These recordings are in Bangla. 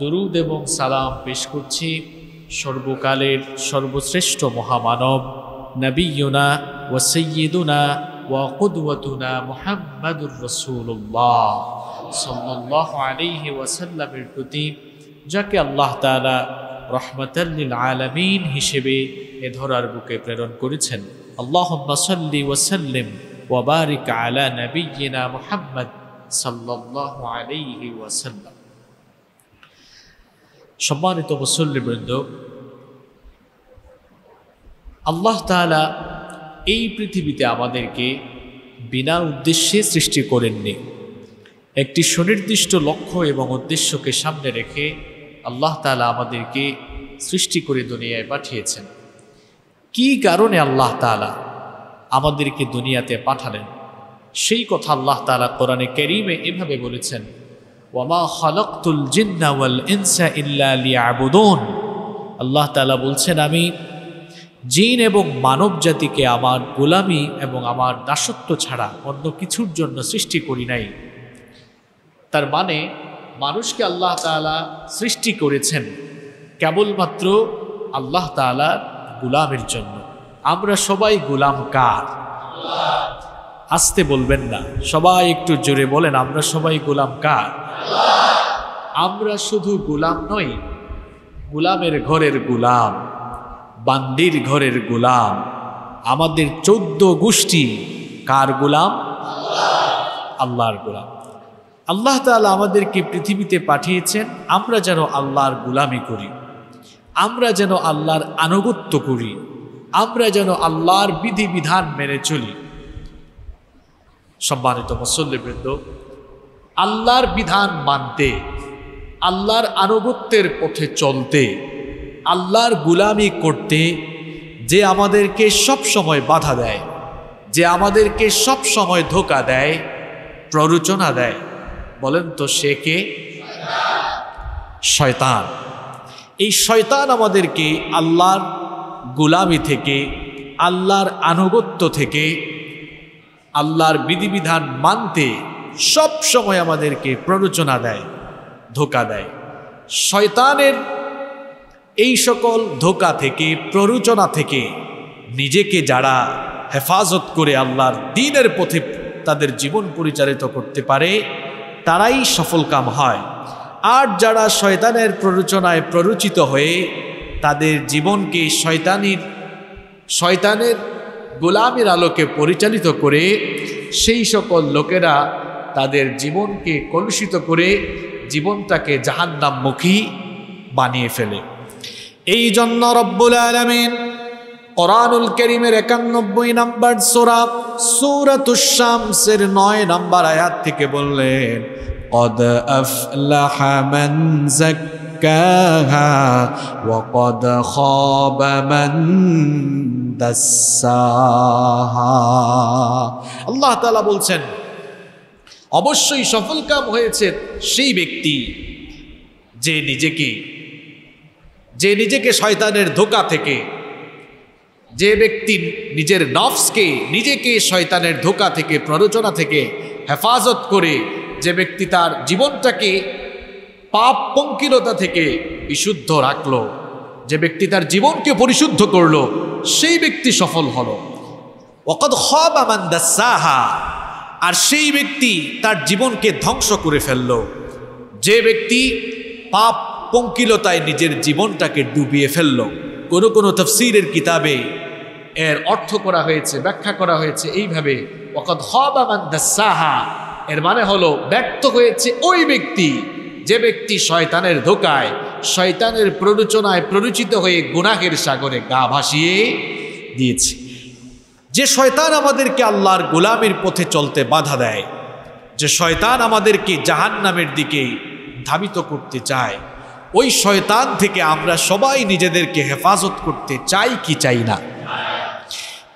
দরুদ এবং সালাম পেশ করছি সর্বকালের সর্বশ্রেষ্ঠ মহামানব নবীনা ও সৈয়দুনা ওয়া কুদুয়াতুনা মোহাম্মদুর রসুল্লাহ সাল্লাহ আলিহি ওয়াসাল্লামের প্রতি যাকে আল্লাহ তালা রহমতাল্লিল আলমিন হিসেবে এ ধরার বুকে প্রেরণ করেছেন আল্লাহ মাসল্লি ওয়াসাল্লিম ওয়াবারিক আলা নবীনা মোহাম্মদ সাল্লাহ আলিহি ওয়াসাল্লাম সম্মানিত মুসল্লিবৃন্দ আল্লাহ তালা এই পৃথিবীতে আমাদেরকে বিনা উদ্দেশ্যে সৃষ্টি করেননি একটি সুনির্দিষ্ট লক্ষ্য এবং উদ্দেশ্যকে সামনে রেখে আল্লাহ তালা আমাদেরকে সৃষ্টি করে দুনিয়ায় পাঠিয়েছেন কি কারণে আল্লাহ তালা আমাদেরকে দুনিয়াতে পাঠালেন সেই কথা আল্লাহ তালা কোরআনে কেরিমে এভাবে বলেছেন ওয়ামা ইনসা আল্লাহ তালা বলছেন আমি জিন এবং মানব জাতিকে আমার গোলামি এবং আমার দাসত্ব ছাড়া অন্য কিছুর জন্য সৃষ্টি করি নাই তার মানে মানুষকে আল্লাহ তালা সৃষ্টি করেছেন কেবলমাত্র আল্লাহ তালার গোলামের জন্য আমরা সবাই গোলাম কার আসতে বলবেন না সবাই একটু জোরে বলেন আমরা সবাই গোলাম কার আমরা শুধু গোলাম নই গোলামের ঘরের গোলাম বান্দির ঘরের গোলাম আমাদের চোদ্দ গোষ্ঠী কার গোলাম আল্লাহর গোলাম আল্লাহ তালা আমাদেরকে পৃথিবীতে পাঠিয়েছেন আমরা যেন আল্লাহর গোলামি করি আমরা যেন আল্লাহর আনুগত্য করি আমরা যেন আল্লাহর বিধিবিধান মেনে চলি সম্মানিত মুসল্লিবৃন্দ আল্লাহর বিধান মানতে আল্লাহর আনুগত্যের পথে চলতে আল্লাহর গুলামি করতে যে আমাদেরকে সব সময় বাধা দেয় যে আমাদেরকে সব সময় ধোকা দেয় প্ররোচনা দেয় বলেন তো সে কে শয়তান এই শয়তান আমাদেরকে আল্লাহর গুলামি থেকে আল্লাহর আনুগত্য থেকে আল্লাহর বিধিবিধান মানতে সব সময় আমাদেরকে প্ররোচনা দেয় ধোকা দেয় শয়তানের এই সকল ধোকা থেকে প্ররোচনা থেকে নিজেকে যারা হেফাজত করে আল্লাহর দিনের পথে তাদের জীবন পরিচালিত করতে পারে তারাই সফল কাম হয় আর যারা শয়তানের প্ররোচনায় প্ররোচিত হয়ে তাদের জীবনকে শয়তানির শয়তানের গোলামের আলোকে পরিচালিত করে সেই সকল লোকেরা তাদের জীবনকে কলুষিত করে জীবনটাকে জাহান্নামমুখী বানিয়ে ফেলে এই জন্য রব্বুল আলমিন করানুল করিমের একানব্বই নাম্বার সোরা সৌরাতুসামসের নয় নাম্বার আয়াত থেকে বললেন অদ أفلح زكاها وقد خاب من دساها আল্লাহ তালা বলছেন অবশ্যই সফল কাম হয়েছে সেই ব্যক্তি যে নিজেকে যে নিজেকে শয়তানের ধোকা থেকে যে ব্যক্তি নিজের নফসকে নিজেকে শয়তানের ধোকা থেকে প্ররোচনা থেকে হেফাজত করে যে ব্যক্তি তার জীবনটাকে পাপ পঙ্কিলতা থেকে বিশুদ্ধ রাখল যে ব্যক্তি তার জীবনকে পরিশুদ্ধ করল সেই ব্যক্তি সফল হল অকদ হবামান সাহা আর সেই ব্যক্তি তার জীবনকে ধ্বংস করে ফেলল যে ব্যক্তি পাপ পঙ্কিলতায় নিজের জীবনটাকে ডুবিয়ে ফেলল কোনো কোনো তফসিরের কিতাবে এর অর্থ করা হয়েছে ব্যাখ্যা করা হয়েছে এইভাবে অকদ হবামান সাহা এর মানে হলো ব্যক্ত হয়েছে ওই ব্যক্তি যে ব্যক্তি শয়তানের ধোকায় শয়তানের প্ররোচনায় প্ররোচিত হয়ে গুনাহের সাগরে গা ভাসিয়ে দিয়েছে যে শয়তান আমাদেরকে আল্লাহর গোলামের পথে চলতে বাধা দেয় যে শয়তান আমাদেরকে জাহান নামের দিকে ধাবিত করতে চায় ওই শয়তান থেকে আমরা সবাই নিজেদেরকে হেফাজত করতে চাই কি চাই না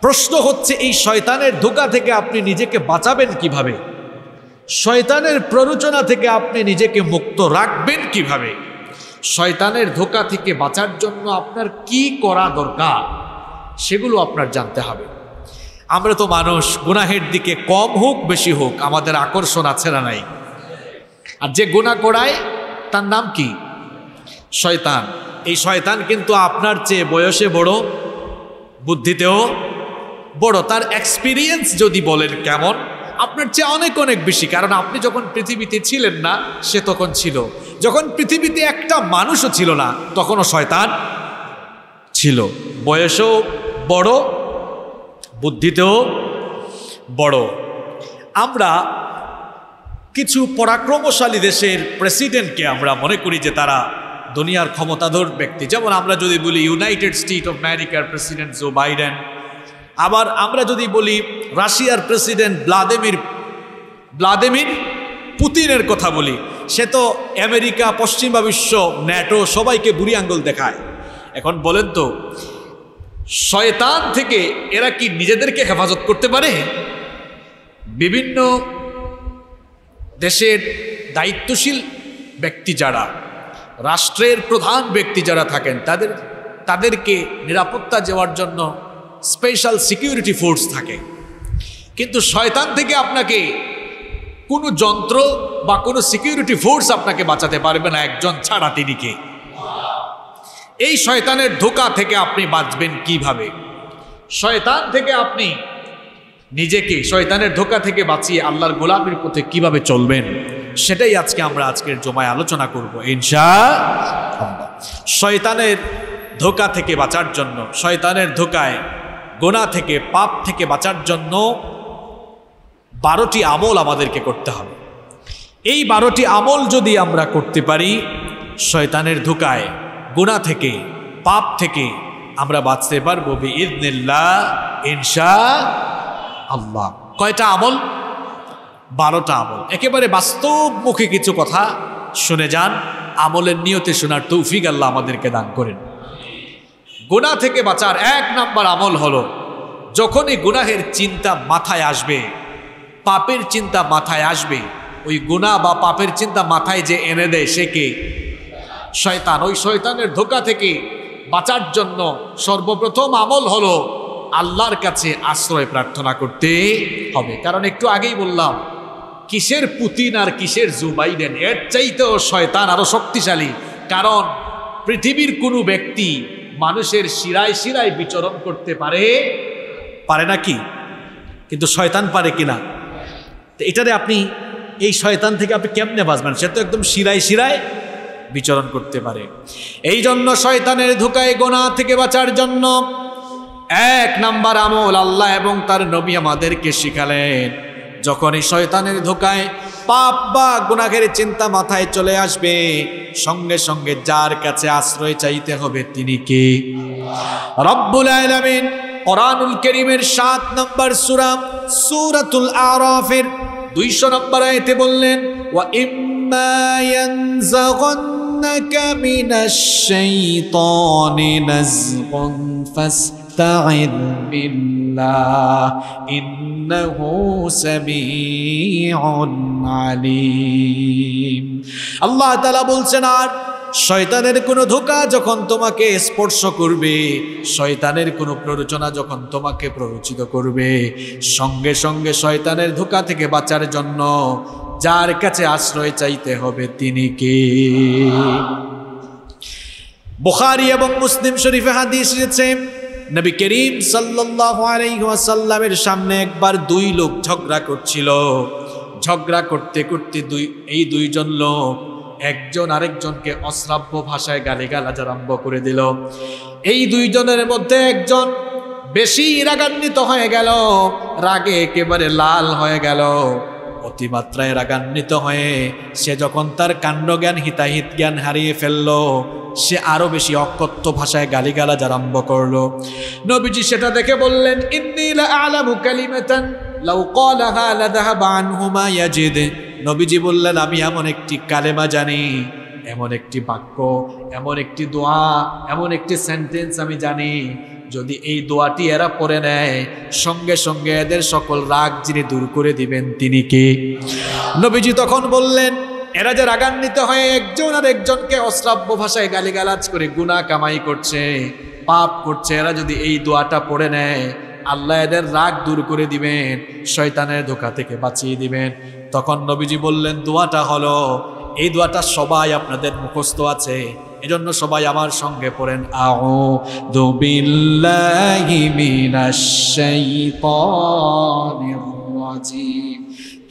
প্রশ্ন হচ্ছে এই শয়তানের ধোকা থেকে আপনি নিজেকে বাঁচাবেন কিভাবে। শয়তানের প্ররোচনা থেকে আপনি নিজেকে মুক্ত রাখবেন কিভাবে শয়তানের ধোকা থেকে বাঁচার জন্য আপনার কি করা দরকার সেগুলো আপনার জানতে হবে আমরা তো মানুষ গুনাহের দিকে কম হোক বেশি হোক আমাদের আকর্ষণ আছে না নাই আর যে গুণা করায় তার নাম কি শয়তান এই শয়তান কিন্তু আপনার চেয়ে বয়সে বড় বুদ্ধিতেও বড় তার এক্সপিরিয়েন্স যদি বলেন কেমন আপনার চেয়ে অনেক অনেক বেশি কারণ আপনি যখন পৃথিবীতে ছিলেন না সে তখন ছিল যখন পৃথিবীতে একটা মানুষও ছিল না তখনও শয়তান ছিল বয়সও বড় বুদ্ধিতেও বড় আমরা কিছু পরাক্রমশালী দেশের প্রেসিডেন্টকে আমরা মনে করি যে তারা দুনিয়ার ক্ষমতাধর ব্যক্তি যেমন আমরা যদি বলি ইউনাইটেড স্টেট অফ আমেরিকার প্রেসিডেন্ট জো বাইডেন আবার আমরা যদি বলি রাশিয়ার প্রেসিডেন্ট ব্লাদিমির ব্লাদিমির পুতিনের কথা বলি সে তো আমেরিকা পশ্চিমা বিশ্ব ন্যাটো সবাইকে বুড়ি আঙ্গুল দেখায় এখন বলেন তো শয়তান থেকে এরা কি নিজেদেরকে হেফাজত করতে পারে বিভিন্ন দেশের দায়িত্বশীল ব্যক্তি যারা রাষ্ট্রের প্রধান ব্যক্তি যারা থাকেন তাদের তাদেরকে নিরাপত্তা দেওয়ার জন্য স্পেশাল সিকিউরিটি ফোর্স থাকে কিন্তু শয়তান থেকে আপনাকে কোনো যন্ত্র বা কোনো সিকিউরিটি ফোর্স আপনাকে বাঁচাতে পারবে না একজন ছাড়া তিনিকে এই শয়তানের ধোকা থেকে আপনি বাঁচবেন কিভাবে শয়তান থেকে আপনি নিজেকে শয়তানের ধোকা থেকে বাঁচিয়ে আল্লাহর গোলাপের পথে কিভাবে চলবেন সেটাই আজকে আমরা আজকের জমায় আলোচনা করব ইনশা শয়তানের ধোকা থেকে বাঁচার জন্য শয়তানের ধোকায় গোনা থেকে পাপ থেকে বাঁচার জন্য বারোটি আমল আমাদেরকে করতে হবে এই বারোটি আমল যদি আমরা করতে পারি শয়তানের ধোকায় গোনা থেকে পাপ থেকে আমরা বাঁচতে পারবো ইদনিল্লা ইনসা আল্লাহ কয়টা আমল বারোটা আমল একেবারে বাস্তবমুখী কিছু কথা শুনে যান আমলের নিয়তে শোনার তৌফিক আল্লাহ আমাদেরকে দান করেন গুণা থেকে বাঁচার এক নাম্বার আমল হলো যখনই গুনাহের চিন্তা মাথায় আসবে পাপের চিন্তা মাথায় আসবে ওই গুণা বা পাপের চিন্তা মাথায় যে এনে দেয় সে কে শয়তান ওই শয়তানের ধোকা থেকে বাঁচার জন্য সর্বপ্রথম আমল হলো আল্লাহর কাছে আশ্রয় প্রার্থনা করতে হবে কারণ একটু আগেই বললাম কিসের পুতিন আর কিসের জো বাইডেন এর চাইতেও শয়তান আরও শক্তিশালী কারণ পৃথিবীর কোনো ব্যক্তি মানুষের শিরায় শিরায় বিচরণ করতে পারে পারে না কি কিন্তু শয়তান পারে কিনা তো এটারে আপনি এই শয়তান থেকে আপনি কেমনে বাঁচবেন সে তো একদম শিরায় শিরায় বিচরণ করতে পারে এই জন্য শয়তানের ধোকায় গোনা থেকে বাঁচার জন্য এক নাম্বার আমল আল্লাহ এবং তার নবী আমাদেরকে শিখালেন এই শয়তানের ধোকায় পাপ বা গুনাহের চিন্তা মাথায় চলে আসবে সঙ্গে সঙ্গে যার কাছে আশ্রয় চাইতে হবে তিনি কে রব্বুল আলমিন অরানুল করিমের সাত নম্বর সুরাম সুরাতুল আরফের দুইশো নম্বর আয়তে বললেন ওয়া ইম্মা ইয়ানজাগান্নাকা বিল্লাহ إنه سميع عليم الله تعالى بولسنا শয়তানের কোনো ধোকা যখন তোমাকে স্পর্শ করবে শয়তানের কোনো প্ররোচনা যখন তোমাকে প্ররোচিত করবে সঙ্গে সঙ্গে শয়তানের ধোকা থেকে বাঁচার জন্য যার কাছে আশ্রয় চাইতে হবে তিনি কে বুখারি এবং মুসলিম শরীফে হাদিস এসেছে নবী করিম সাল্লাসাল্লামের সামনে একবার দুই লোক ঝগড়া করছিল ঝগড়া করতে করতে দুই এই দুইজন লোক একজন আরেকজনকে অশ্রাব্য ভাষায় গালিগালাজ আরম্ভ করে দিল এই দুইজনের মধ্যে একজন বেশি রাগান্বিত হয়ে গেল রাগে একেবারে লাল হয়ে গেল অতিমাত্রায় রাগান্বিত হয়ে সে যখন তার কাণ্ড জ্ঞান হিতাহিত জ্ঞান হারিয়ে ফেললো সে আরও বেশি অকথ্য ভাষায় গালিগালাজ আরম্ভ করলো নবীজি সেটা দেখে বললেন নবীজি বললেন আমি এমন একটি কালেমা জানি এমন একটি বাক্য এমন একটি দোয়া এমন একটি সেন্টেন্স আমি জানি যদি এই দোয়াটি এরা পড়ে নেয় সঙ্গে সঙ্গে এদের সকল রাগ যিনি দূর করে দিবেন তিনি কে নবীজি তখন বললেন এরা যে রাগান্বিত হয়ে একজন আর একজনকে অশ্রাব্য ভাষায় গালিগালাজ করে গুণা কামাই করছে পাপ করছে এরা যদি এই দোয়াটা পড়ে নেয় আল্লাহ এদের রাগ দূর করে দিবেন শয়তানের ধোকা থেকে বাঁচিয়ে দিবেন তখন নবীজি বললেন দোয়াটা হলো এই দোয়াটা সবাই আপনাদের মুখস্থ আছে এজন্য সবাই আমার সঙ্গে পড়েন আও দুবিল্লাহি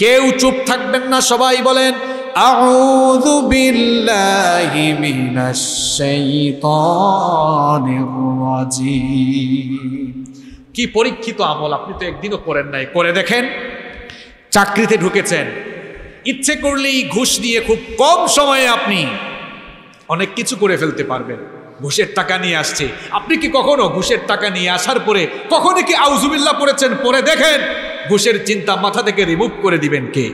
কেউ চুপ থাকবেন না সবাই বলেন أعوذ بالله من الشيطان الرجيم কি পরীক্ষিত আমল আপনি তো একদিনও করেন নাই করে দেখেন চাকরিতে ঢুকেছেন ইচ্ছে করলেই ঘুষ দিয়ে খুব কম সময়ে আপনি অনেক কিছু করে ফেলতে পারবেন ঘুষের টাকা নিয়ে আসছে আপনি কি কখনো ঘুষের টাকা নিয়ে আসার পরে কখনো কি আউজুবিল্লা পড়েছেন পরে দেখেন ঘুষের চিন্তা মাথা থেকে রিমুভ করে দিবেন কে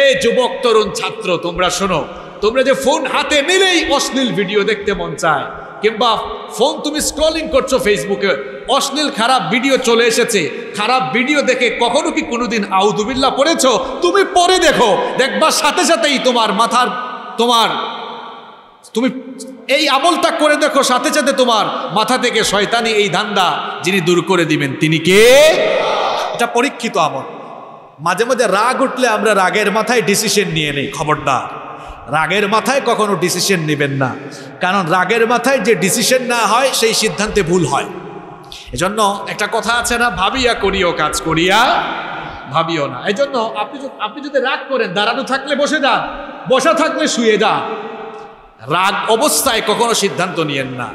এই যুবক তরুণ ছাত্র তোমরা শোনো তোমরা যে ফোন হাতে নিলেই অশ্লীল ভিডিও দেখতে মন চায় কিংবা ফোন তুমি স্ক্রলিং করছো ফেসবুকে অশ্লীল খারাপ ভিডিও চলে এসেছে খারাপ ভিডিও দেখে কখনো কি কোনোদিন আউদুবিল্লা পড়েছ তুমি পরে দেখো দেখবা সাথে সাথেই তোমার মাথার তোমার তুমি এই আমলটা করে দেখো সাথে সাথে তোমার মাথা থেকে শয়তানি এই ধান্দা যিনি দূর করে দিবেন তিনি কে এটা পরীক্ষিত আমল মাঝে মাঝে রাগ উঠলে আমরা রাগের মাথায় ডিসিশন নিয়ে নিই খবরদার রাগের মাথায় কখনো ডিসিশন নেবেন না কারণ রাগের মাথায় যে ডিসিশন না হয় সেই সিদ্ধান্তে ভুল হয় এজন্য একটা কথা আছে না ভাবিয়া করিও কাজ করিয়া ভাবিও না এই জন্য আপনি আপনি যদি রাগ করেন দাঁড়ানো থাকলে বসে যান বসা থাকলে শুয়ে যান রাগ অবস্থায় কখনো সিদ্ধান্ত নিয়েন না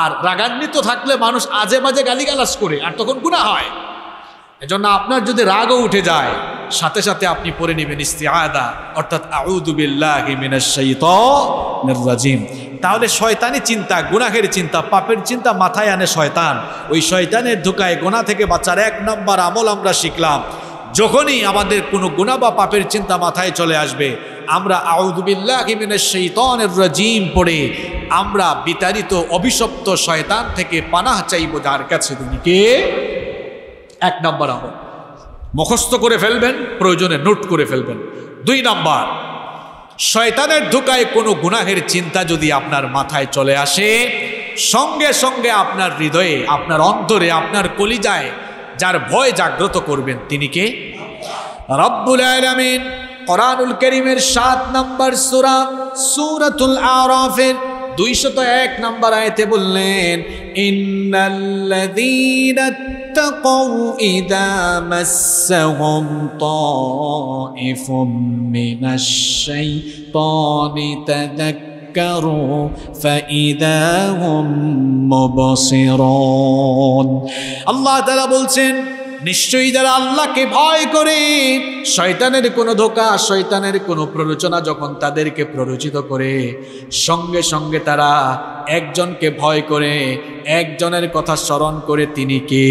আর রাগান্বিত থাকলে মানুষ আজে মাঝে গালিগালাস করে আর তখন গুণা হয় এজন্য আপনার যদি রাগও উঠে যায় সাথে সাথে আপনি পরে নেবেন ইস্তিআদা অর্থাৎ আউদুবিল্লাহিমিনাশাইতানির তাহলে শয়তানি চিন্তা গুনাহের চিন্তা পাপের চিন্তা মাথায় আনে শয়তান ওই শয়তানের ধোকায় গোনা থেকে বাঁচার এক নম্বর আমল আমরা শিখলাম যখনই আমাদের কোনো গুণা বা পাপের চিন্তা মাথায় চলে আসবে আমরা আউদুবিল্লাহিমিনাশাইতানির রাজিম পড়ে আমরা বিতাড়িত অভিশপ্ত শয়তান থেকে পানাহ চাইব যার কাছে তিনি কে এক নম্বর আমল মুখস্থ করে ফেলবেন প্রয়োজনে নোট করে ফেলবেন দুই নম্বর শয়তানের ধোকায় কোনো গুনাহের চিন্তা যদি আপনার মাথায় চলে আসে সঙ্গে সঙ্গে আপনার হৃদয়ে আপনার অন্তরে আপনার কলিজায় যার ভয় জাগ্রত করবেন তিনি কে রব্বুল আলামিন কোরআনুল করিমের সাত নম্বর সুরা সুরাতুল আরাফের দুইশত এক নম্বর আয়তে বললেন ইন্নাল্লাযীনাত্তাকাউ ইযা মাসসাহুম তাঈফুম মিনাশ শাইতানি তাযাক্কারু ফাইযা হুম মুবসিরুন আল্লাহ তাআলা বলছেন নিশ্চয়ই যারা আল্লাহকে ভয় করে শয়তানের কোনো ধোকা শয়তানের কোনো প্ররোচনা যখন তাদেরকে প্ররোচিত করে সঙ্গে সঙ্গে তারা একজনকে ভয় করে একজনের কথা স্মরণ করে তিনি কে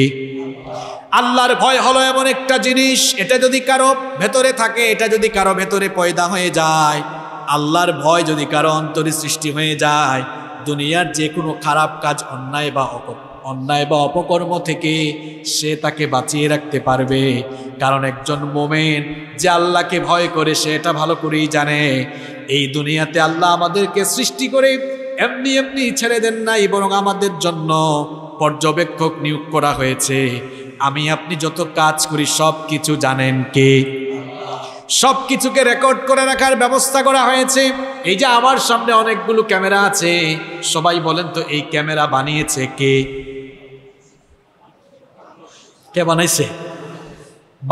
আল্লাহর ভয় হলো এমন একটা জিনিস এটা যদি কারো ভেতরে থাকে এটা যদি কারো ভেতরে পয়দা হয়ে যায় আল্লাহর ভয় যদি কারো অন্তরে সৃষ্টি হয়ে যায় দুনিয়ার যে কোনো খারাপ কাজ অন্যায় বা অকর্ম অন্যায় বা অপকর্ম থেকে সে তাকে বাঁচিয়ে রাখতে পারবে কারণ একজন মোমেন যে আল্লাহকে ভয় করে সে এটা ভালো করেই জানে এই দুনিয়াতে আল্লাহ আমাদেরকে সৃষ্টি করে এমনি এমনি ছেড়ে দেন নাই বরং আমাদের জন্য পর্যবেক্ষক নিয়োগ করা হয়েছে আমি আপনি যত কাজ করি সব কিছু জানেন কে সব কিছুকে রেকর্ড করে রাখার ব্যবস্থা করা হয়েছে এই যে আমার সামনে অনেকগুলো ক্যামেরা আছে সবাই বলেন তো এই ক্যামেরা বানিয়েছে কে কে বানাইছে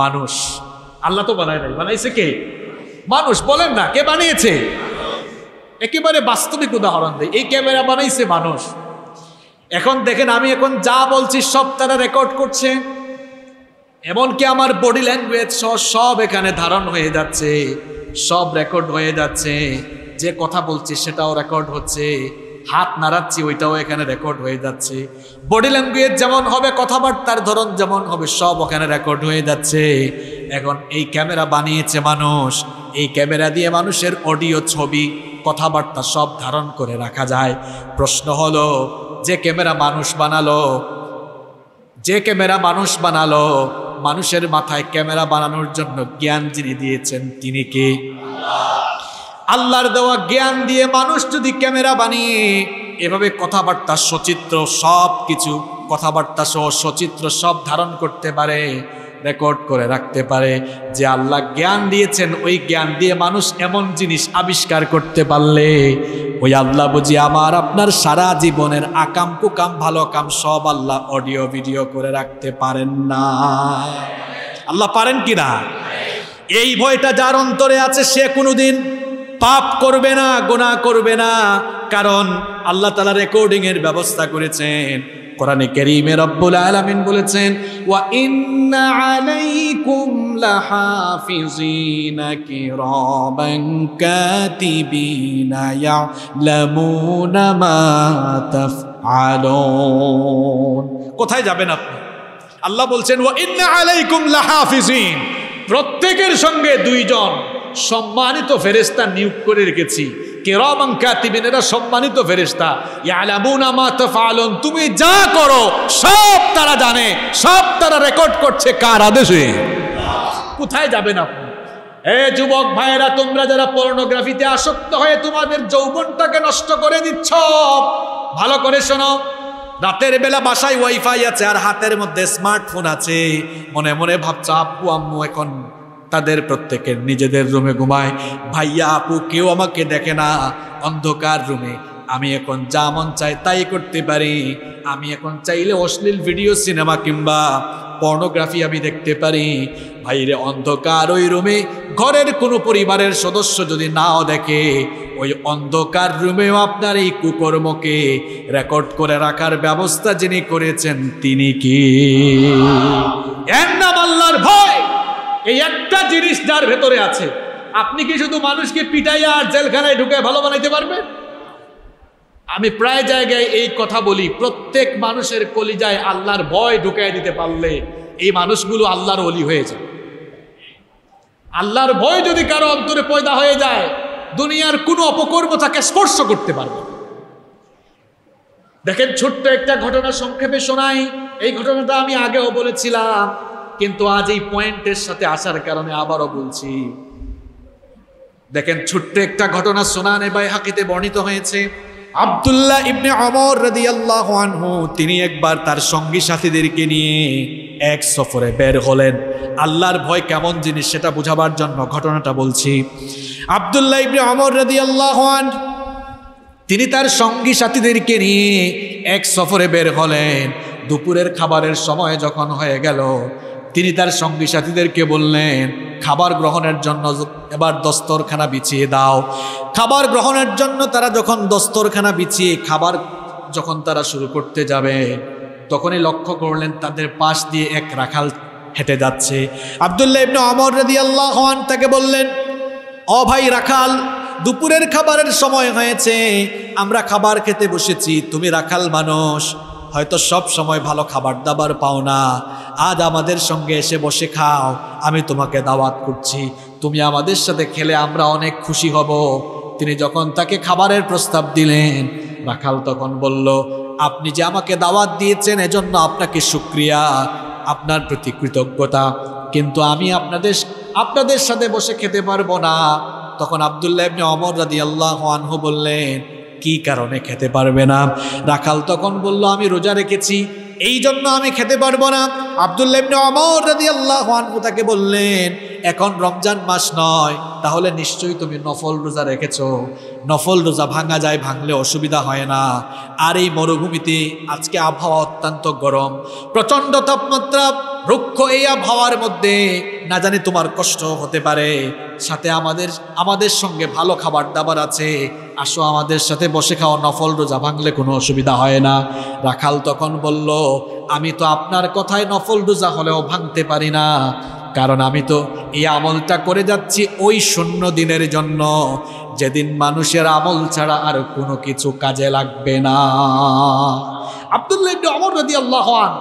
মানুষ আল্লাহ তো বানায় নাই বানাইছে কে মানুষ বলেন না কে বানিয়েছে একেবারে বাস্তবিক উদাহরণ দেয় এই ক্যামেরা বানাইছে মানুষ এখন দেখেন আমি এখন যা বলছি সব তারা রেকর্ড করছে এমনকি আমার বডি ল্যাঙ্গুয়েজ সহ সব এখানে ধারণ হয়ে যাচ্ছে সব রেকর্ড হয়ে যাচ্ছে যে কথা বলছি সেটাও রেকর্ড হচ্ছে হাত নাড়াচ্ছি ওইটাও এখানে রেকর্ড হয়ে যাচ্ছে বডি ল্যাঙ্গুয়েজ যেমন হবে কথাবার্তার ধরন যেমন হবে সব ওখানে রেকর্ড হয়ে যাচ্ছে এখন এই ক্যামেরা বানিয়েছে মানুষ এই ক্যামেরা দিয়ে মানুষের অডিও ছবি কথাবার্তা সব ধারণ করে রাখা যায় প্রশ্ন হলো যে ক্যামেরা মানুষ বানালো যে ক্যামেরা মানুষ বানালো মানুষের মাথায় ক্যামেরা বানানোর জন্য জ্ঞান যিনি দিয়েছেন তিনি কে আল্লাহর দেওয়া জ্ঞান দিয়ে মানুষ যদি ক্যামেরা বানিয়ে এভাবে কথাবার্তা সচিত্র সব কিছু কথাবার্তা সহ সচিত্র সব ধারণ করতে পারে রেকর্ড করে রাখতে পারে যে আল্লাহ জ্ঞান দিয়েছেন ওই জ্ঞান দিয়ে মানুষ এমন জিনিস আবিষ্কার করতে পারলে ওই আল্লাহ বুঝি আমার আপনার সারা জীবনের আকাম কুকাম ভালো কাম সব আল্লাহ অডিও ভিডিও করে রাখতে পারেন না আল্লাহ পারেন কি না এই ভয়টা যার অন্তরে আছে সে কোনোদিন পাপ করবে না গোনা করবে না কারণ আল্লাহ তালা রেকর্ডিংয়ের ব্যবস্থা করেছেন কোরআনে কেরিমের রব্বুল আলামিন বলেছেন ওয়া কোথায় যাবেন আপনি আল্লাহ বলছেন ও ইন্না আলাইকুম লাহাফিজিন প্রত্যেকের সঙ্গে দুইজন সম্মানিত ফেরেস্তা নিয়োগ করে রেখেছি কেরবাং কাতিবেন এরা সম্মানিত ফেরেস্তা ইয়ালামুনা মা তাফআলুন তুমি যা করো সব তারা জানে সব তারা রেকর্ড করছে কার আদেশে কোথায় যাবেন আপনি এ যুবক ভাইয়েরা তোমরা যারা পর্নোগ্রাফিতে আসক্ত হয়ে তোমাদের যৌবনটাকে নষ্ট করে দিচ্ছ ভালো করে শোনো রাতের বেলা বাসায় ওয়াইফাই আছে আর হাতের মধ্যে স্মার্টফোন আছে মনে মনে ভাবছো আপু আম্মু এখন তাদের প্রত্যেকের নিজেদের রুমে ঘুমায় ভাইয়া আপু কেউ আমাকে দেখে না অন্ধকার রুমে আমি এখন যা মন চাই তাই করতে পারি আমি এখন চাইলে অশ্লীল ভিডিও সিনেমা কিংবা পর্নোগ্রাফি আমি দেখতে পারি ভাইরে অন্ধকার ওই রুমে ঘরের কোনো পরিবারের সদস্য যদি নাও দেখে ওই অন্ধকার রুমেও আপনার এই কুকর্মকে রেকর্ড করে রাখার ব্যবস্থা যিনি করেছেন তিনি কি এর আল্লাহর ভয় এই একটা জিনিস যার ভেতরে আছে আপনি কি শুধু মানুষকে পিটাইয়া আর জেলখানায় ঢুকে ভালো বানাইতে পারবেন আমি প্রায় জায়গায় এই কথা বলি প্রত্যেক মানুষের কলিজায় আল্লাহর ভয় ঢুকাই দিতে পারলে এই মানুষগুলো আল্লাহর অলি হয়ে যায় আল্লাহর ভয় যদি কারো অন্তরে পয়দা হয়ে যায় দুনিয়ার কোনো অপকর্ম তাকে স্পর্শ করতে পারবে দেখেন ছোট্ট একটা ঘটনা সংক্ষেপে শোনাই এই ঘটনাটা আমি আগেও বলেছিলাম কিন্তু আজ এই পয়েন্টের সাথে আসার কারণে আবারও বলছি দেখেন ছোট্ট একটা ঘটনা সোনানে বাই হাকিতে বর্ণিত হয়েছে আবদুল্লাহ ইবনে অমর রাদিয়াল্লাহু আনহু তিনি একবার তার সঙ্গী সাথীদেরকে নিয়ে এক সফরে বের হলেন আল্লাহর ভয় কেমন জিনিস সেটা বোঝাবার জন্য ঘটনাটা বলছি আবদুল্লাহ ইবনে অমর আল্লাহ আনহু তিনি তার সঙ্গী সাথীদেরকে নিয়ে এক সফরে বের হলেন দুপুরের খাবারের সময় যখন হয়ে গেল তিনি তার সঙ্গী সাথীদেরকে বললেন খাবার গ্রহণের জন্য এবার দস্তরখানা বিছিয়ে দাও খাবার গ্রহণের জন্য তারা যখন দস্তরখানা বিছিয়ে খাবার যখন তারা শুরু করতে যাবে তখনই লক্ষ্য করলেন তাদের পাশ দিয়ে এক রাখাল হেঁটে যাচ্ছে আবদুল্লাহ ইবনু অমর রদি আল্লাহান তাকে বললেন অ ভাই রাখাল দুপুরের খাবারের সময় হয়েছে আমরা খাবার খেতে বসেছি তুমি রাখাল মানুষ হয়তো সব সময় ভালো খাবার দাবার পাও না আজ আমাদের সঙ্গে এসে বসে খাও আমি তোমাকে দাওয়াত করছি তুমি আমাদের সাথে খেলে আমরা অনেক খুশি হব তিনি যখন তাকে খাবারের প্রস্তাব দিলেন রাখাল তখন বলল আপনি যে আমাকে দাওয়াত দিয়েছেন এজন্য আপনাকে সুক্রিয়া আপনার প্রতি কৃতজ্ঞতা কিন্তু আমি আপনাদের আপনাদের সাথে বসে খেতে পারবো না তখন আবদুল্লাহ ইবনে অমর রাদি আল্লাহ আনহু বললেন কি কারণে খেতে পারবে না রাখাল তখন বলল আমি রোজা রেখেছি এই জন্য আমি খেতে পারবো না আবদুল্লাহ ইবনে ওমর রাদিয়াল্লাহু তাকে বললেন এখন রমজান মাস নয় তাহলে নিশ্চয়ই তুমি নফল রোজা রেখেছ নফল রোজা ভাঙা যায় ভাঙলে অসুবিধা হয় না আর এই মরুভূমিতে আজকে আবহাওয়া অত্যন্ত গরম প্রচণ্ড তাপমাত্রা রুক্ষ এই আবহাওয়ার মধ্যে না জানি তোমার কষ্ট হতে পারে সাথে আমাদের আমাদের সঙ্গে ভালো খাবার দাবার আছে আসো আমাদের সাথে বসে খাওয়া নফল রোজা ভাঙলে কোনো অসুবিধা হয় না রাখাল তখন বলল আমি তো আপনার কথায় নফল রোজা হলেও ভাঙতে পারি না কারণ আমি তো এই আমলটা করে যাচ্ছি ওই শূন্য দিনের জন্য যেদিন মানুষের আমল ছাড়া আর কোনো কিছু কাজে লাগবে না আবদুল্লাহ অমর রদি আল্লাহান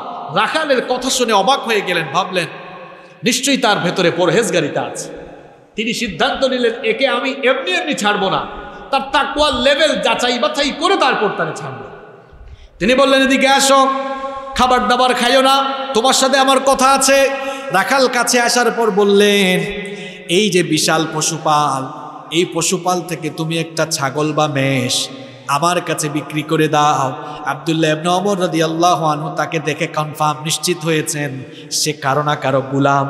রাখালের কথা শুনে অবাক হয়ে গেলেন ভাবলেন নিশ্চয়ই তার ভেতরে পরহেজগারিতা আছে তিনি সিদ্ধান্ত নিলেন একে আমি এমনি এমনি ছাড়বো না তার তাকুয়ার লেভেল যাচাই বাছাই করে তারপর তারা ছাড়বো তিনি বললেন এদিকে আসো খাবার দাবার খাইও না তোমার সাথে আমার কথা আছে রাখাল কাছে আসার পর বললেন এই যে বিশাল পশুপাল এই পশুপাল থেকে তুমি একটা ছাগল বা মেষ আমার কাছে বিক্রি করে দাও আবদুল্লাহ ইবনে রদি আল্লাহ আনহু তাকে দেখে কনফার্ম নিশ্চিত হয়েছেন সে কারো না কারো গুলাম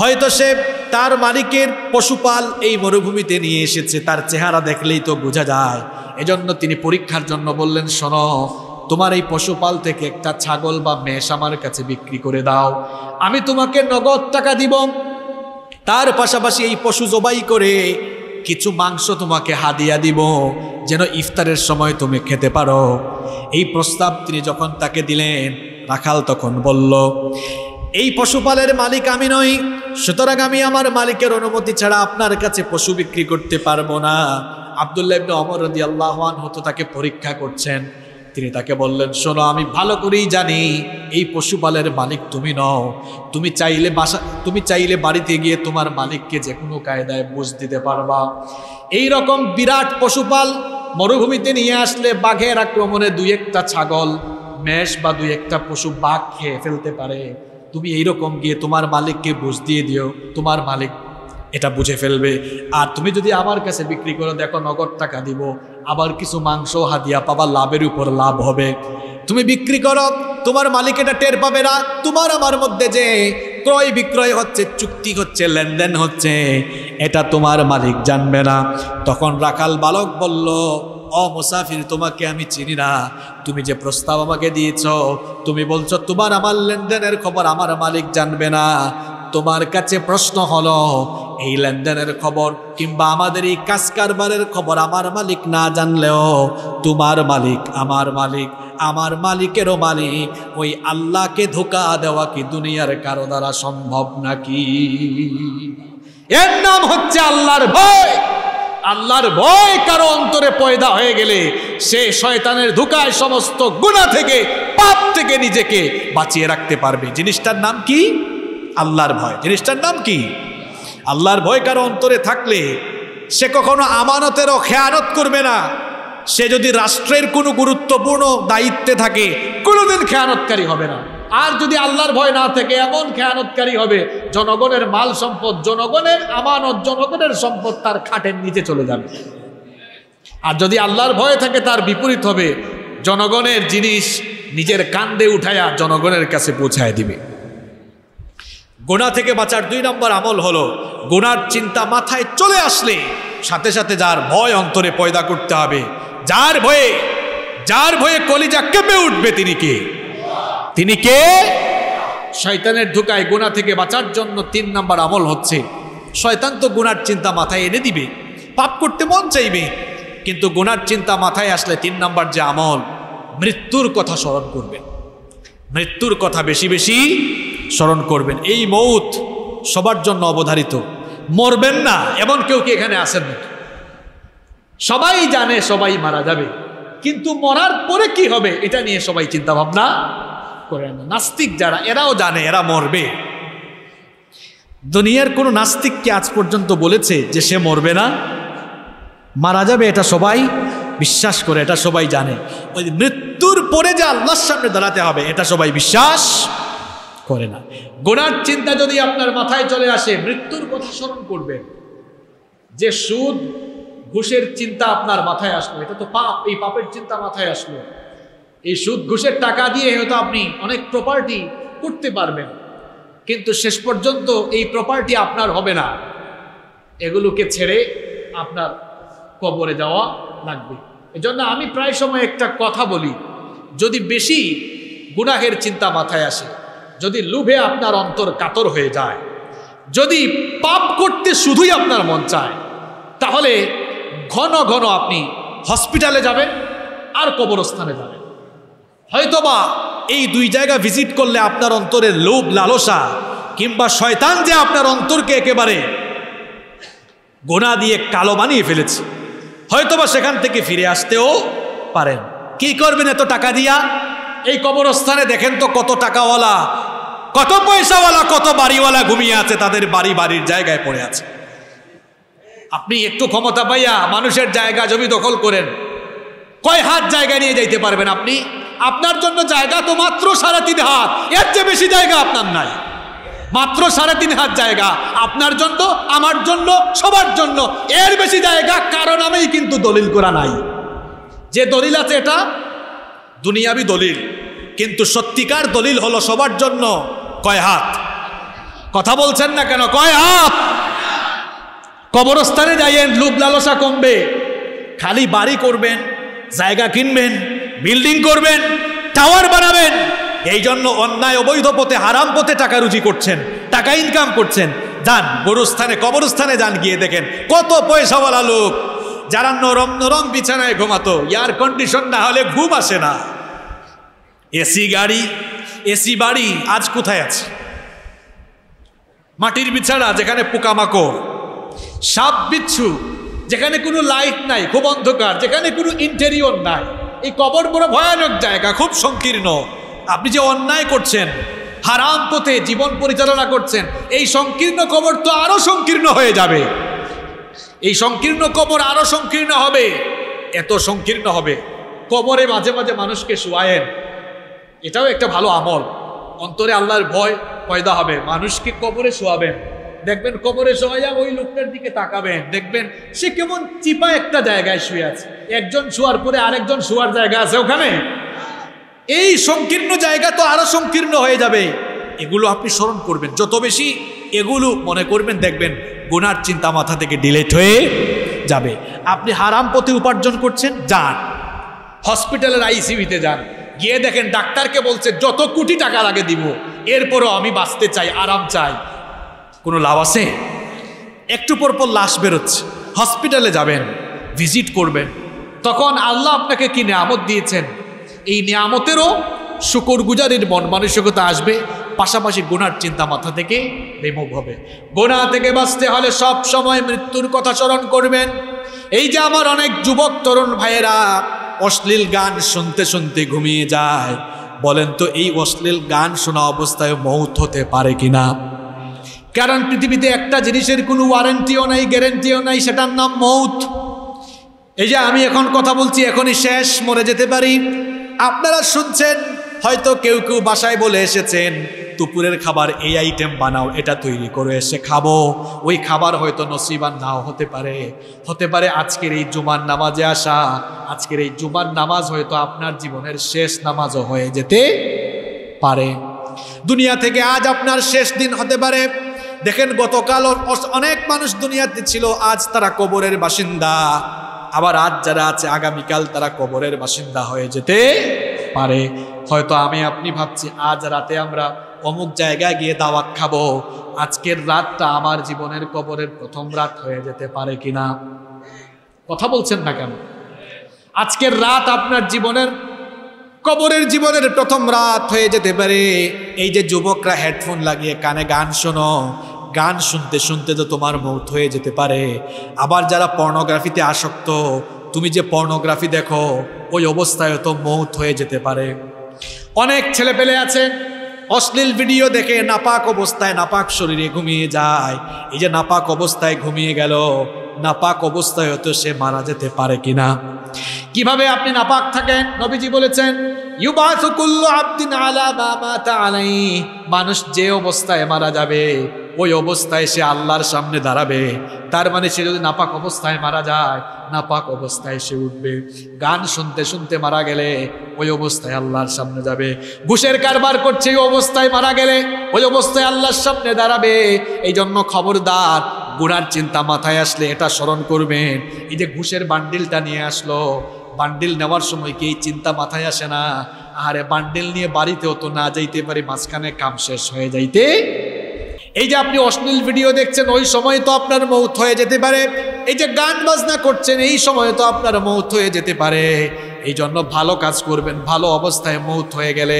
হয়তো সে তার মালিকের পশুপাল এই মরুভূমিতে নিয়ে এসেছে তার চেহারা দেখলেই তো বোঝা যায় এজন্য তিনি পরীক্ষার জন্য বললেন শোনো তোমার এই পশুপাল থেকে একটা ছাগল বা মেষ আমার কাছে বিক্রি করে দাও আমি তোমাকে নগদ টাকা দিব তার পাশাপাশি এই পশু জবাই করে কিছু মাংস তোমাকে হাদিয়া দিব যেন ইফতারের সময় তুমি খেতে পারো এই প্রস্তাব তিনি যখন তাকে দিলেন রাখাল তখন বলল এই পশুপালের মালিক আমি নই সুতরাং আমি আমার মালিকের অনুমতি ছাড়া আপনার কাছে পশু বিক্রি করতে পারবো না আবদুল্লাহ অমর রদি হতো তাকে পরীক্ষা করছেন তিনি তাকে বললেন শোনো আমি ভালো করেই জানি এই পশুপালের মালিক তুমি নও তুমি চাইলে বাসা তুমি চাইলে বাড়িতে গিয়ে তোমার মালিককে যে কোনো কায়দায় বুঝ দিতে পারবা এই রকম বিরাট পশুপাল মরুভূমিতে নিয়ে আসলে বাঘের আক্রমণে দুই একটা ছাগল মেষ বা দুই একটা পশু বাঘ খেয়ে ফেলতে পারে তুমি এইরকম গিয়ে তোমার মালিককে বুঝ দিয়ে দিও তোমার মালিক এটা বুঝে ফেলবে আর তুমি যদি আমার কাছে বিক্রি করো দেখো নগদ টাকা দিব আবার কিছু মাংস হাদিয়া পাবা লাভের উপর লাভ হবে তুমি বিক্রি করো তোমার মালিক এটা টের পাবে না তোমার আমার মধ্যে যে ক্রয় বিক্রয় হচ্ছে চুক্তি হচ্ছে লেনদেন হচ্ছে এটা তোমার মালিক জানবে না তখন রাখাল বালক বলল অ মুসাফির তোমাকে আমি চিনি না তুমি যে প্রস্তাব আমাকে দিয়েছ তুমি বলছো তোমার আমার লেনদেনের খবর আমার মালিক জানবে না তোমার কাছে প্রশ্ন হলো এই লেনদেনের খবর কিংবা আমাদের এই কাজ কারবারের খবর আমার মালিক না জানলেও তোমার মালিক আমার মালিক আমার মালিকেরও মালিক ওই আল্লাহকে ধোকা দেওয়া কি দুনিয়ার কারো দ্বারা সম্ভব নাকি এর নাম হচ্ছে আল্লাহর ভয় আল্লাহর ভয় কারো অন্তরে পয়দা হয়ে গেলে সে শয়তানের ধোকায় সমস্ত গুণা থেকে পাপ থেকে নিজেকে বাঁচিয়ে রাখতে পারবে জিনিসটার নাম কি আল্লাহর ভয় জিনিসটার নাম কি আল্লাহর ভয় কারো অন্তরে থাকলে সে কখনো আমানতেরও খেয়ানত করবে না সে যদি রাষ্ট্রের কোনো গুরুত্বপূর্ণ দায়িত্বে থাকে কোনোদিন খেয়ানতকারী হবে না আর যদি আল্লাহর ভয় না থেকে এমন খেয়ানতকারী হবে জনগণের মাল সম্পদ জনগণের আমানত জনগণের সম্পদ তার খাটের নিচে চলে যাবে আর যদি আল্লাহর ভয় থাকে তার বিপরীত হবে জনগণের জিনিস নিজের কান্দে উঠাইয়া জনগণের কাছে পৌঁছায় দিবে গোনা থেকে বাঁচার দুই নম্বর আমল হল গোনার চিন্তা মাথায় চলে আসলে সাথে সাথে যার ভয় অন্তরে পয়দা করতে হবে যার ভয়ে যার ভয়ে কলিজা কেঁপে উঠবে তিনি কে তিনি কে শয়তানের ঢুকায় গোনা থেকে বাঁচার জন্য তিন নম্বর আমল হচ্ছে শয়তান তো গোনার চিন্তা মাথায় এনে দিবে পাপ করতে মন চাইবে কিন্তু গোনার চিন্তা মাথায় আসলে তিন নম্বর যে আমল মৃত্যুর কথা স্মরণ করবে মৃত্যুর কথা বেশি বেশি স্মরণ করবেন এই মৌত সবার জন্য অবধারিত মরবেন না এমন কেউ কি এখানে আসেন সবাই জানে সবাই মারা যাবে কিন্তু মরার পরে কি হবে এটা নিয়ে সবাই চিন্তা ভাবনা করে না নাস্তিক যারা এরাও জানে এরা মরবে দুনিয়ার কোনো নাস্তিককে আজ পর্যন্ত বলেছে যে সে মরবে না মারা যাবে এটা সবাই বিশ্বাস করে এটা সবাই জানে ওই মৃত্যুর পরে যে আল্লাহর সামনে দাঁড়াতে হবে এটা সবাই বিশ্বাস করে না গোনার চিন্তা যদি আপনার মাথায় চলে আসে মৃত্যুর কথা স্মরণ করবেন যে সুদ ঘুষের চিন্তা আপনার মাথায় আসলো এটা তো পাপ এই পাপের চিন্তা মাথায় আসলো এই সুদ ঘুষের টাকা দিয়ে হয়তো আপনি অনেক প্রপার্টি করতে পারবেন কিন্তু শেষ পর্যন্ত এই প্রপার্টি আপনার হবে না এগুলোকে ছেড়ে আপনার কবরে যাওয়া লাগবে এজন্য আমি প্রায় সময় একটা কথা বলি যদি বেশি গুনাহের চিন্তা মাথায় আসে যদি লোভে আপনার অন্তর কাতর হয়ে যায় যদি পাপ করতে শুধুই আপনার মন চায় তাহলে ঘন ঘন আপনি হসপিটালে যাবেন আর কবরস্থানে যাবেন হয়তোবা এই দুই জায়গা ভিজিট করলে আপনার অন্তরের লোভ লালসা কিংবা শয়তান যে আপনার অন্তরকে একেবারে গোনা দিয়ে কালো বানিয়ে ফেলেছে হয়তোবা সেখান থেকে ফিরে আসতেও পারেন কি করবেন এত টাকা দিয়া এই কবরস্থানে দেখেন তো কত টাকাওয়ালা কত পয়সাওয়ালা কত বাড়িওয়ালা ঘুমিয়ে আছে তাদের বাড়ি বাড়ির জায়গায় পড়ে আছে আপনি একটু ক্ষমতা পাইয়া মানুষের জায়গা জমি দখল করেন কয় হাত জায়গা নিয়ে যাইতে পারবেন আপনি আপনার জন্য জায়গা তো মাত্র সাড়ে তিন হাত এর চেয়ে বেশি জায়গা আপনার নাই মাত্র সাড়ে তিন হাত জায়গা আপনার জন্য আমার জন্য সবার জন্য এর বেশি জায়গা কারণ আমি কিন্তু দলিল করা নাই যে দলিল আছে এটা দুনিয়াবি দলিল কিন্তু সত্যিকার দলিল হলো সবার জন্য কয় হাত কথা বলছেন না কেন কয় হাত কবরস্থানে যাইয়েন লুপ লালসা কমবে খালি বাড়ি করবেন জায়গা কিনবেন বিল্ডিং করবেন টাওয়ার বানাবেন এই জন্য অন্যায় অবৈধ পথে হারাম পথে টাকা রুজি করছেন টাকা ইনকাম করছেন যান গরুস্থানে কবরস্থানে যান গিয়ে দেখেন কত পয়সাওয়ালা লোক যারা নরম নরম বিছানায় ঘুমাতো এয়ার কন্ডিশন না হলে ঘুম আসে না এসি গাড়ি এসি বাড়ি আজ কোথায় আছে মাটির বিছানা যেখানে পোকামাকড় সাপ বিচ্ছু যেখানে কোনো লাইট নাই খুব অন্ধকার যেখানে কোনো ইন্টেরিয়র নাই এই কবর বড় ভয়ানক জায়গা খুব সংকীর্ণ আপনি যে অন্যায় করছেন হারাম পথে জীবন পরিচালনা করছেন এই সংকীর্ণ কবর তো আরও সংকীর্ণ হয়ে যাবে এই সংকীর্ণ কবর আরও সংকীর্ণ হবে এত সংকীর্ণ হবে কবরে মাঝে মাঝে মানুষকে শোয়ায়েন এটাও একটা ভালো আমল অন্তরে আল্লাহর ভয় পয়দা হবে মানুষকে কবরে শোয়াবেন দেখবেন কবরে শোয়া ওই লোকটার দিকে তাকাবেন দেখবেন সে কেমন চিপা একটা জায়গায় শুয়ে আছে একজন শোয়ার পরে আরেকজন শোয়ার জায়গা আছে ওখানে এই সংকীর্ণ জায়গা তো আরো সংকীর্ণ হয়ে যাবে এগুলো আপনি স্মরণ করবেন যত বেশি এগুলো মনে করবেন দেখবেন গুনার চিন্তা মাথা থেকে ডিলেট হয়ে যাবে আপনি হারাম পথে উপার্জন করছেন যান হসপিটালের আইসিবিতে যান গিয়ে দেখেন ডাক্তারকে বলছে যত কোটি টাকা লাগে দিব এরপরও আমি বাঁচতে চাই আরাম চাই কোনো লাভ আছে একটু পর পর লাশ বেরোচ্ছে হসপিটালে যাবেন ভিজিট করবেন তখন আল্লাহ আপনাকে কি নিয়ামত দিয়েছেন এই নিয়ামতেরও শুকর গুজারির মন মানসিকতা আসবে পাশাপাশি গোনার চিন্তা মাথা থেকে বিমুখ হবে গোনা থেকে বাঁচতে হলে সব সময় মৃত্যুর কথা স্মরণ করবেন এই যে আমার অনেক যুবক তরুণ ভাইয়েরা অশ্লীল গান শুনতে শুনতে ঘুমিয়ে যায় বলেন তো এই অশ্লীল গান শোনা অবস্থায় মৌত হতে পারে কিনা কারণ পৃথিবীতে একটা জিনিসের কোনো ওয়ারেন্টিও নাই গ্যারেন্টিও নাই সেটার নাম মৌত এই যে আমি এখন কথা বলছি এখনই শেষ মরে যেতে পারি আপনারা শুনছেন হয়তো কেউ কেউ বাসায় বলে এসেছেন দুপুরের খাবার এই আইটেম বানাও এটা তৈরি করে এসে খাবো ওই খাবার হয়তো নসিবান নাও হতে পারে হতে পারে আজকের এই জুমার নামাজে আসা আজকের এই জুমার নামাজ হয়তো আপনার জীবনের শেষ নামাজও হয়ে যেতে পারে দুনিয়া থেকে আজ আপনার শেষ দিন হতে পারে দেখেন গতকাল অনেক মানুষ দুনিয়াতে ছিল আজ তারা কবরের বাসিন্দা আবার আজ যারা আছে আগামীকাল তারা কবরের বাসিন্দা হয়ে যেতে পারে হয়তো আমি আপনি ভাবছি আজ রাতে আমরা অমুক জায়গায় গিয়ে দাওয়াত খাবো আজকের রাতটা আমার জীবনের কবরের প্রথম রাত হয়ে যেতে পারে কিনা কথা বলছেন না কেন আজকের রাত আপনার জীবনের কবরের জীবনের প্রথম রাত হয়ে যেতে পারে এই যে যুবকরা হেডফোন লাগিয়ে কানে গান শোনো গান শুনতে শুনতে তো তোমার মৌত হয়ে যেতে পারে আবার যারা পর্নোগ্রাফিতে আসক্ত তুমি যে পর্নোগ্রাফি দেখো ওই অবস্থায় তো মৌত হয়ে যেতে পারে অনেক ছেলে পেলে আছে অশ্লীল ভিডিও দেখে নাপাক অবস্থায় নাপাক শরীরে ঘুমিয়ে যায় এই যে নাপাক অবস্থায় ঘুমিয়ে গেল নাপাক অবস্থায় হয়তো সে মারা যেতে পারে কিনা কিভাবে আপনি নাপাক থাকেন নবীজি বলেছেন আলা মানুষ যে অবস্থায় মারা যাবে ওই অবস্থায় সে আল্লাহর সামনে দাঁড়াবে তার মানে সে যদি নাপাক অবস্থায় মারা যায় নাপাক অবস্থায় সে উঠবে গান শুনতে শুনতে মারা গেলে ওই অবস্থায় আল্লাহর সামনে যাবে ঘুষের কারবার করছে ওই অবস্থায় মারা গেলে ওই অবস্থায় আল্লাহর সামনে দাঁড়াবে এই জন্য খবরদার গুড়ার চিন্তা মাথায় আসলে এটা স্মরণ করবেন এই যে ঘুষের বান্ডিলটা নিয়ে আসলো বান্ডিল নেওয়ার সময় কি চিন্তা মাথায় আসে না আরে বান্ডিল নিয়ে বাড়িতেও তো না যাইতে পারে মাঝখানে কাম শেষ হয়ে যাইতে এই যে আপনি অশ্লীল ভিডিও দেখছেন ওই সময় তো আপনার মৌত হয়ে যেতে পারে এই যে গান বাজনা করছেন এই সময় তো আপনার মৌত হয়ে যেতে পারে এই জন্য ভালো কাজ করবেন ভালো অবস্থায় মৌত হয়ে গেলে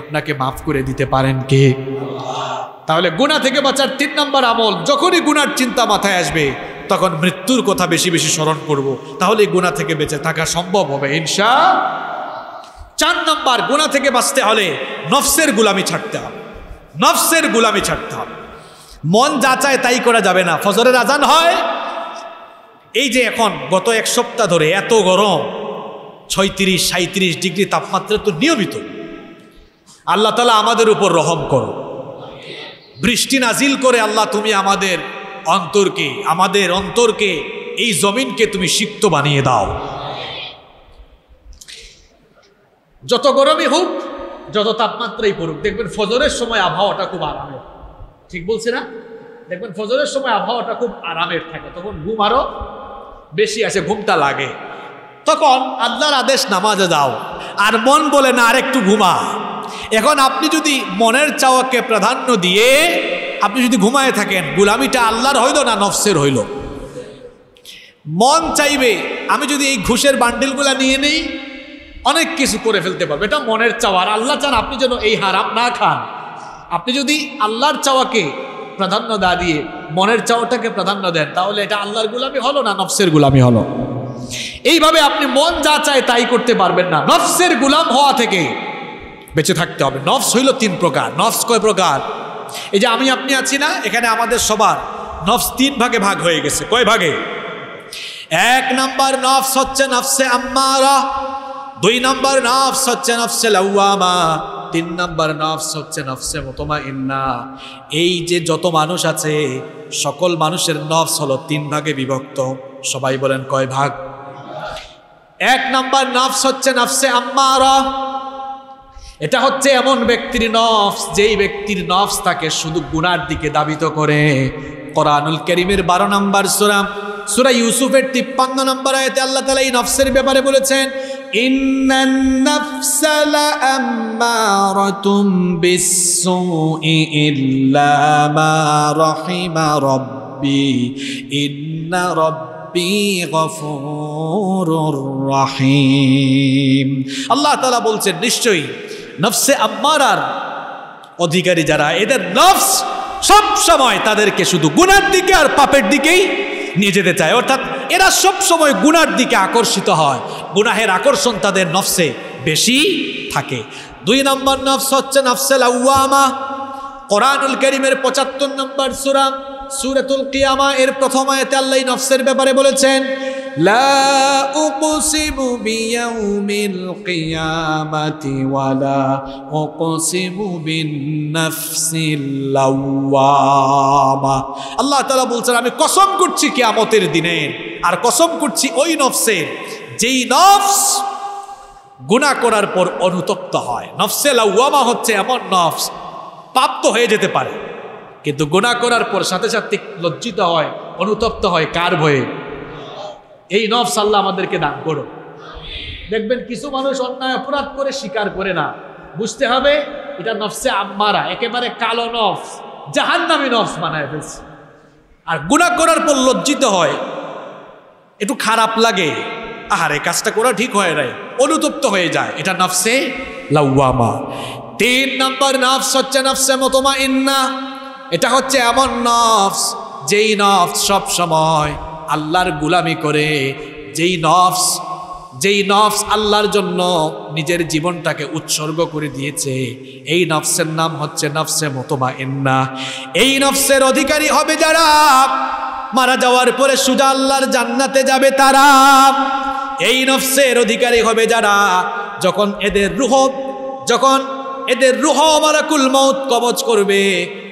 আপনাকে মাফ করে দিতে পারেন কে তাহলে গুণা থেকে বাঁচার তিন নম্বর আমল যখনই গুণার চিন্তা মাথায় আসবে তখন মৃত্যুর কথা বেশি বেশি স্মরণ করব। তাহলে গুণা থেকে বেঁচে থাকা সম্ভব হবে ইনশা চার নম্বর গুণা থেকে বাঁচতে হলে নফসের গুলামি ছাড়তে হবে নফসের গুলামি ছাড়তে হবে মন যা চায় তাই করা যাবে না ফজরের আজান হয় এই যে এখন গত এক সপ্তাহ ধরে এত গরম ছয়ত্রিশ সাঁত্রিশ ডিগ্রি তাপমাত্রা তো নিয়মিত আল্লাহ তালা আমাদের উপর রহম করো বৃষ্টি নাজিল করে আল্লাহ তুমি আমাদের অন্তরকে আমাদের অন্তরকে এই জমিনকে তুমি সিক্ত বানিয়ে দাও যত গরমই হোক যত তাপমাত্রাই পড়ুক দেখবেন ফজরের সময় আবহাওয়াটা খুব আরামের ঠিক বলছি না দেখবেন ফজরের সময় আবহাওয়াটা খুব আরামের থাকে তখন ঘুম আরও বেশি আসে ঘুমটা লাগে তখন আল্লাহর আদেশ নামাজে যাও আর মন বলে না আর একটু ঘুমা এখন আপনি যদি মনের চাওয়াকে প্রাধান্য দিয়ে আপনি যদি ঘুমায় থাকেন গুলামিটা আল্লাহর হইল না নফসের হইল মন চাইবে আমি যদি এই ঘুষের বান্ডিলগুলো নিয়ে নিই অনেক কিছু করে ফেলতে পারবো এটা মনের চাওয়া আর আল্লাহ চান আপনি যেন এই হারাম না খান আপনি যদি আল্লাহর চাওয়াকে প্রাধান্য দা দিয়ে মনের চাওয়াটাকে প্রাধান্য দেন তাহলে এটা আল্লাহর গুলামি হলো না নফসের গুলামি হলো এইভাবে আপনি মন যা চায় তাই করতে পারবেন না নফসের গুলাম হওয়া থেকে বেঁচে থাকতে হবে নফস হইল তিন প্রকার নফস কয় প্রকার এই যে আমি আপনি আছি না এখানে আমাদের সবার নফস তিন ভাগে ভাগ হয়ে গেছে কয় ভাগে এক নাম্বার নফস হচ্ছে নফসে আম্মারা দুই নম্বর নফস হচ্ছে নফসে লাউয়ামা তিন নম্বর নফস হচ্ছে নফসে মোতমা ইন্না এই যে যত মানুষ আছে সকল মানুষের নফস হলো তিন ভাগে বিভক্ত সবাই বলেন কয় ভাগ এক নম্বর নফস হচ্ছে নফসে আম্মারা এটা হচ্ছে এমন ব্যক্তির নফস যেই ব্যক্তির নফস তাকে শুধু গুনার দিকে দাবিত করে কোরআনুল করিমের বারো নম্বর সুরাম সুরা ইউসুফের তিপ্পান্ন নম্বর আয়তে আল্লাহ তালা এই নফসের ব্যাপারে বলেছেন আল্লাহ তালা বলছেন নিশ্চয়ই নফসে আম্মারার অধিকারী যারা এদের নফস সব সময় তাদেরকে শুধু গুনার দিকে আর পাপের দিকেই নিয়ে যেতে চায় অর্থাৎ এরা সব সময় গুনার দিকে আকর্ষিত হয় গুনাহের আকর্ষণ তাদের নফসে বেশি থাকে দুই নম্বর নফস হচ্ছে নফসেল আউ্মা কোরআনুল করিমের পঁচাত্তর নম্বর সুরাম সুরাতুল কিয়ামা এর প্রথম আয়াতে আল্লাহ নফসের ব্যাপারে বলেছেন লা উকসিমু বিয়াউমিল কিয়ামাতি ওয়ালা উকসিমু বিনফসিল লাওয়ামা আল্লাহ তাআলা বলছেন আমি কসম করছি কিয়ামতের দিনের আর কসম করছি ওই নফসের যেই নফস গুণা করার পর অনুতপ্ত হয় নফসে লাউয়ামা হচ্ছে এমন নফস প্রাপ্ত হয়ে যেতে পারে কিন্তু গোনা করার পর সাথে সাথে লজ্জিত হয় অনুতপ্ত হয় কার ভয়ে এই নফ আল্লাহ আমাদেরকে দান করো দেখবেন কিছু মানুষ অন্যায় অপরাধ করে স্বীকার করে না বুঝতে হবে এটা নফসে আম্মারা একেবারে কালো নফ জাহান নামে নফস বানায় ফেলছে আর গুণা করার পর লজ্জিত হয় একটু খারাপ লাগে আহারে কাজটা করা ঠিক হয় নাই অনুতপ্ত হয়ে যায় এটা নফসে লাউয়ামা তিন নম্বর নফস হচ্ছে নফসে মতমা ইন্না এটা হচ্ছে এমন নফস যেই নফস সব সময় আল্লাহর গুলামি করে যেই নফস যেই নফস আল্লাহর জন্য নিজের জীবনটাকে উৎসর্গ করে দিয়েছে এই নফসের নাম হচ্ছে নফসে মতমা এন্না এই নফসের অধিকারী হবে যারা মারা যাওয়ার পরে সুজা আল্লাহর জান্নাতে যাবে তারা এই নফসের অধিকারী হবে যারা যখন এদের রুহ যখন এদের রুহ মারাকুল মৌত কবচ করবে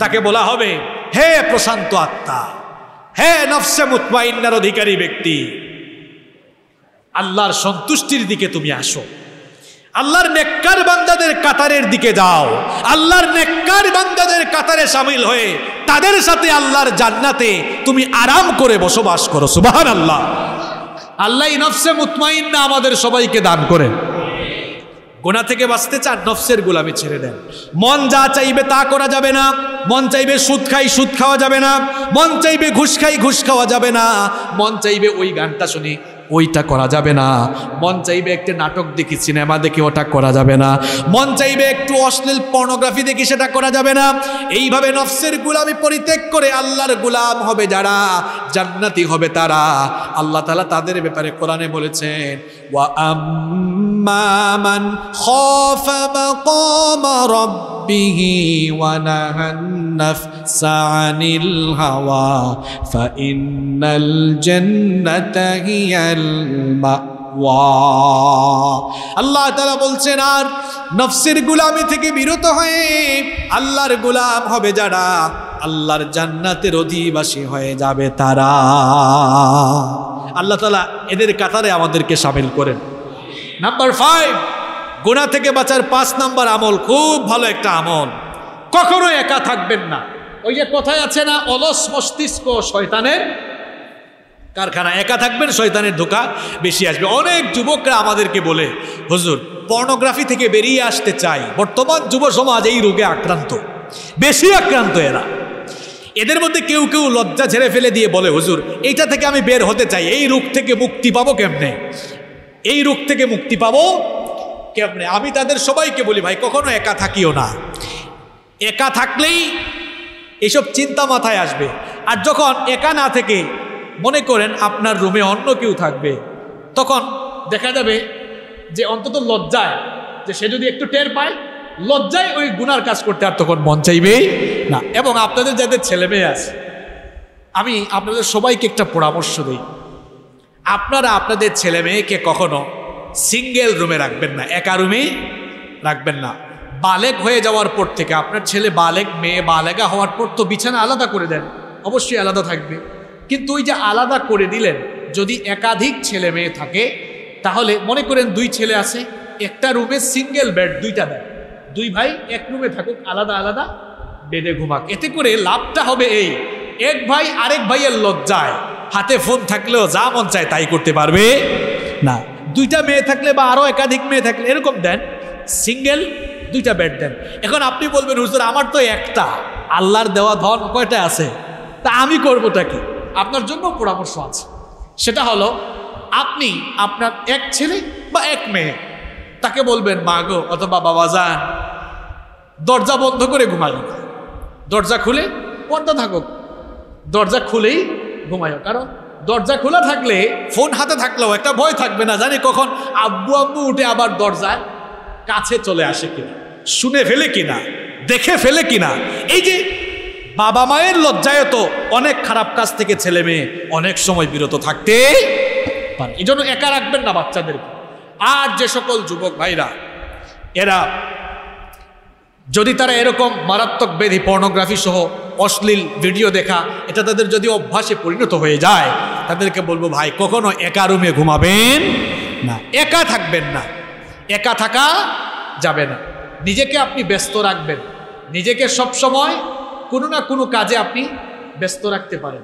তাকে বলা হবে হে প্রশান্ত আত্মা হে নফসে মুতমাইনার অধিকারী ব্যক্তি আল্লাহর সন্তুষ্টির দিকে তুমি আসো আল্লাহর নেককার বান্দাদের কাতারের দিকে যাও আল্লাহর নেককার বান্দাদের কাতারে সামিল হয়ে তাদের সাথে আল্লাহর জান্নাতে তুমি আরাম করে বসবাস করো সুবাহান আল্লাহ আল্লাহ নফসে মুতমাইন্না আমাদের সবাইকে দান করেন গোনা থেকে বাঁচতে চান নফসের গোলামি ছেড়ে দেন মন যা চাইবে তা করা যাবে না মন চাইবে সুদ খাই সুদ খাওয়া যাবে না মন চাইবে ঘুষ খাই ঘুষ খাওয়া যাবে না মন চাইবে ওই গানটা শুনি ওইটা করা যাবে না মন চাইবে একটু নাটক দেখি সিনেমা দেখি ওটা করা যাবে না মন চাইবে একটু অশ্লীল পর্নোগ্রাফি দেখি সেটা করা যাবে না এইভাবে নফসের গুলামি পরিত্যাগ করে আল্লাহর গুলাম হবে যারা জান্নাতি হবে তারা আল্লাহ তালা তাদের ব্যাপারে কোরআনে বলেছেন ওয়া আম্মামান খাফা মাকাম ربه ونهى আল্লাহ তালা বলছেন আর নফসের গুলামি থেকে বিরত হয়ে আল্লাহর গুলাম হবে যারা আল্লাহর জান্নাতের অধিবাসী হয়ে যাবে তারা আল্লাহ তালা এদের কাতারে আমাদেরকে সামিল করেন নাম্বার ফাইভ গোনা থেকে বাঁচার পাঁচ নাম্বার আমল খুব ভালো একটা আমল কখনো একা থাকবেন না ওই যে কথায় আছে না অলস মস্তিষ্ক শয়তানের কারখানা একা থাকবেন শয়তানের ধোকা বেশি আসবে অনেক যুবকরা আমাদেরকে বলে হুজুর পর্নোগ্রাফি থেকে বেরিয়ে আসতে চাই বর্তমান যুব সমাজ এই রোগে আক্রান্ত বেশি আক্রান্ত এরা এদের মধ্যে কেউ কেউ লজ্জা ছেড়ে ফেলে দিয়ে বলে হুজুর এইটা থেকে আমি বের হতে চাই এই রোগ থেকে মুক্তি পাবো কেমনে এই রোগ থেকে মুক্তি পাবো কেমনে আমি তাদের সবাইকে বলি ভাই কখনো একা থাকিও না একা থাকলেই এসব চিন্তা মাথায় আসবে আর যখন একা না থেকে মনে করেন আপনার রুমে অন্য কেউ থাকবে তখন দেখা যাবে যে অন্তত লজ্জায় যে সে যদি একটু টের পায় লজ্জায় ওই গুনার কাজ করতে আর তখন মন চাইবে না এবং আপনাদের যাদের ছেলে মেয়ে আছে আমি আপনাদের সবাইকে একটা পরামর্শ দিই আপনারা আপনাদের ছেলে মেয়েকে কখনো সিঙ্গেল রুমে রাখবেন না একা রুমে রাখবেন না বালেক হয়ে যাওয়ার পর থেকে আপনার ছেলে বালেক মেয়ে বালেকা হওয়ার পর তো বিছানা আলাদা করে দেন অবশ্যই আলাদা থাকবে কিন্তু ওই যে আলাদা করে দিলেন যদি একাধিক ছেলে মেয়ে থাকে তাহলে মনে করেন দুই ছেলে আছে একটা রুমে সিঙ্গেল বেড দুইটা দেয় দুই ভাই এক রুমে থাকুক আলাদা আলাদা বেডে ঘুমাক এতে করে লাভটা হবে এই এক ভাই আরেক ভাইয়ের লজ্জায় হাতে ফোন থাকলেও যা মন চায় তাই করতে পারবে না দুইটা মেয়ে থাকলে বা আরও একাধিক মেয়ে থাকলে এরকম দেন সিঙ্গেল দুইটা বেড দেন এখন আপনি বলবেন হুজুর আমার তো একটা আল্লাহর দেওয়া ধন কয়টা আছে তা আমি করবোটা কি আপনার জন্য পরামর্শ আছে সেটা হলো আপনি আপনার এক ছেলে বা এক মেয়ে তাকে বলবেন মা গো অথবা বাবা যান দরজা বন্ধ করে ঘুমাই দরজা খুলে পর্দা থাকুক দরজা খুলেই ঘুমায় কারণ দরজা খোলা থাকলে ফোন হাতে থাকলেও একটা ভয় থাকবে না জানি কখন আব্বু আব্বু উঠে আবার দরজায় কাছে চলে আসে কিনা শুনে ফেলে কিনা দেখে ফেলে কিনা এই যে বাবা মায়ের লজ্জায় তো অনেক খারাপ কাজ থেকে ছেলে মেয়ে অনেক সময় বিরত থাকতে পারে এই জন্য একা রাখবেন না বাচ্চাদের আর যে সকল যুবক ভাইরা এরা যদি তারা এরকম মারাত্মক ব্যাধি পর্নোগ্রাফি সহ অশ্লীল ভিডিও দেখা এটা তাদের যদি অভ্যাসে পরিণত হয়ে যায় তাদেরকে বলবো ভাই কখনো একা রুমে ঘুমাবেন না একা থাকবেন না একা থাকা যাবে না নিজেকে আপনি ব্যস্ত রাখবেন নিজেকে সব সময় কোনো না কোনো কাজে আপনি ব্যস্ত রাখতে পারেন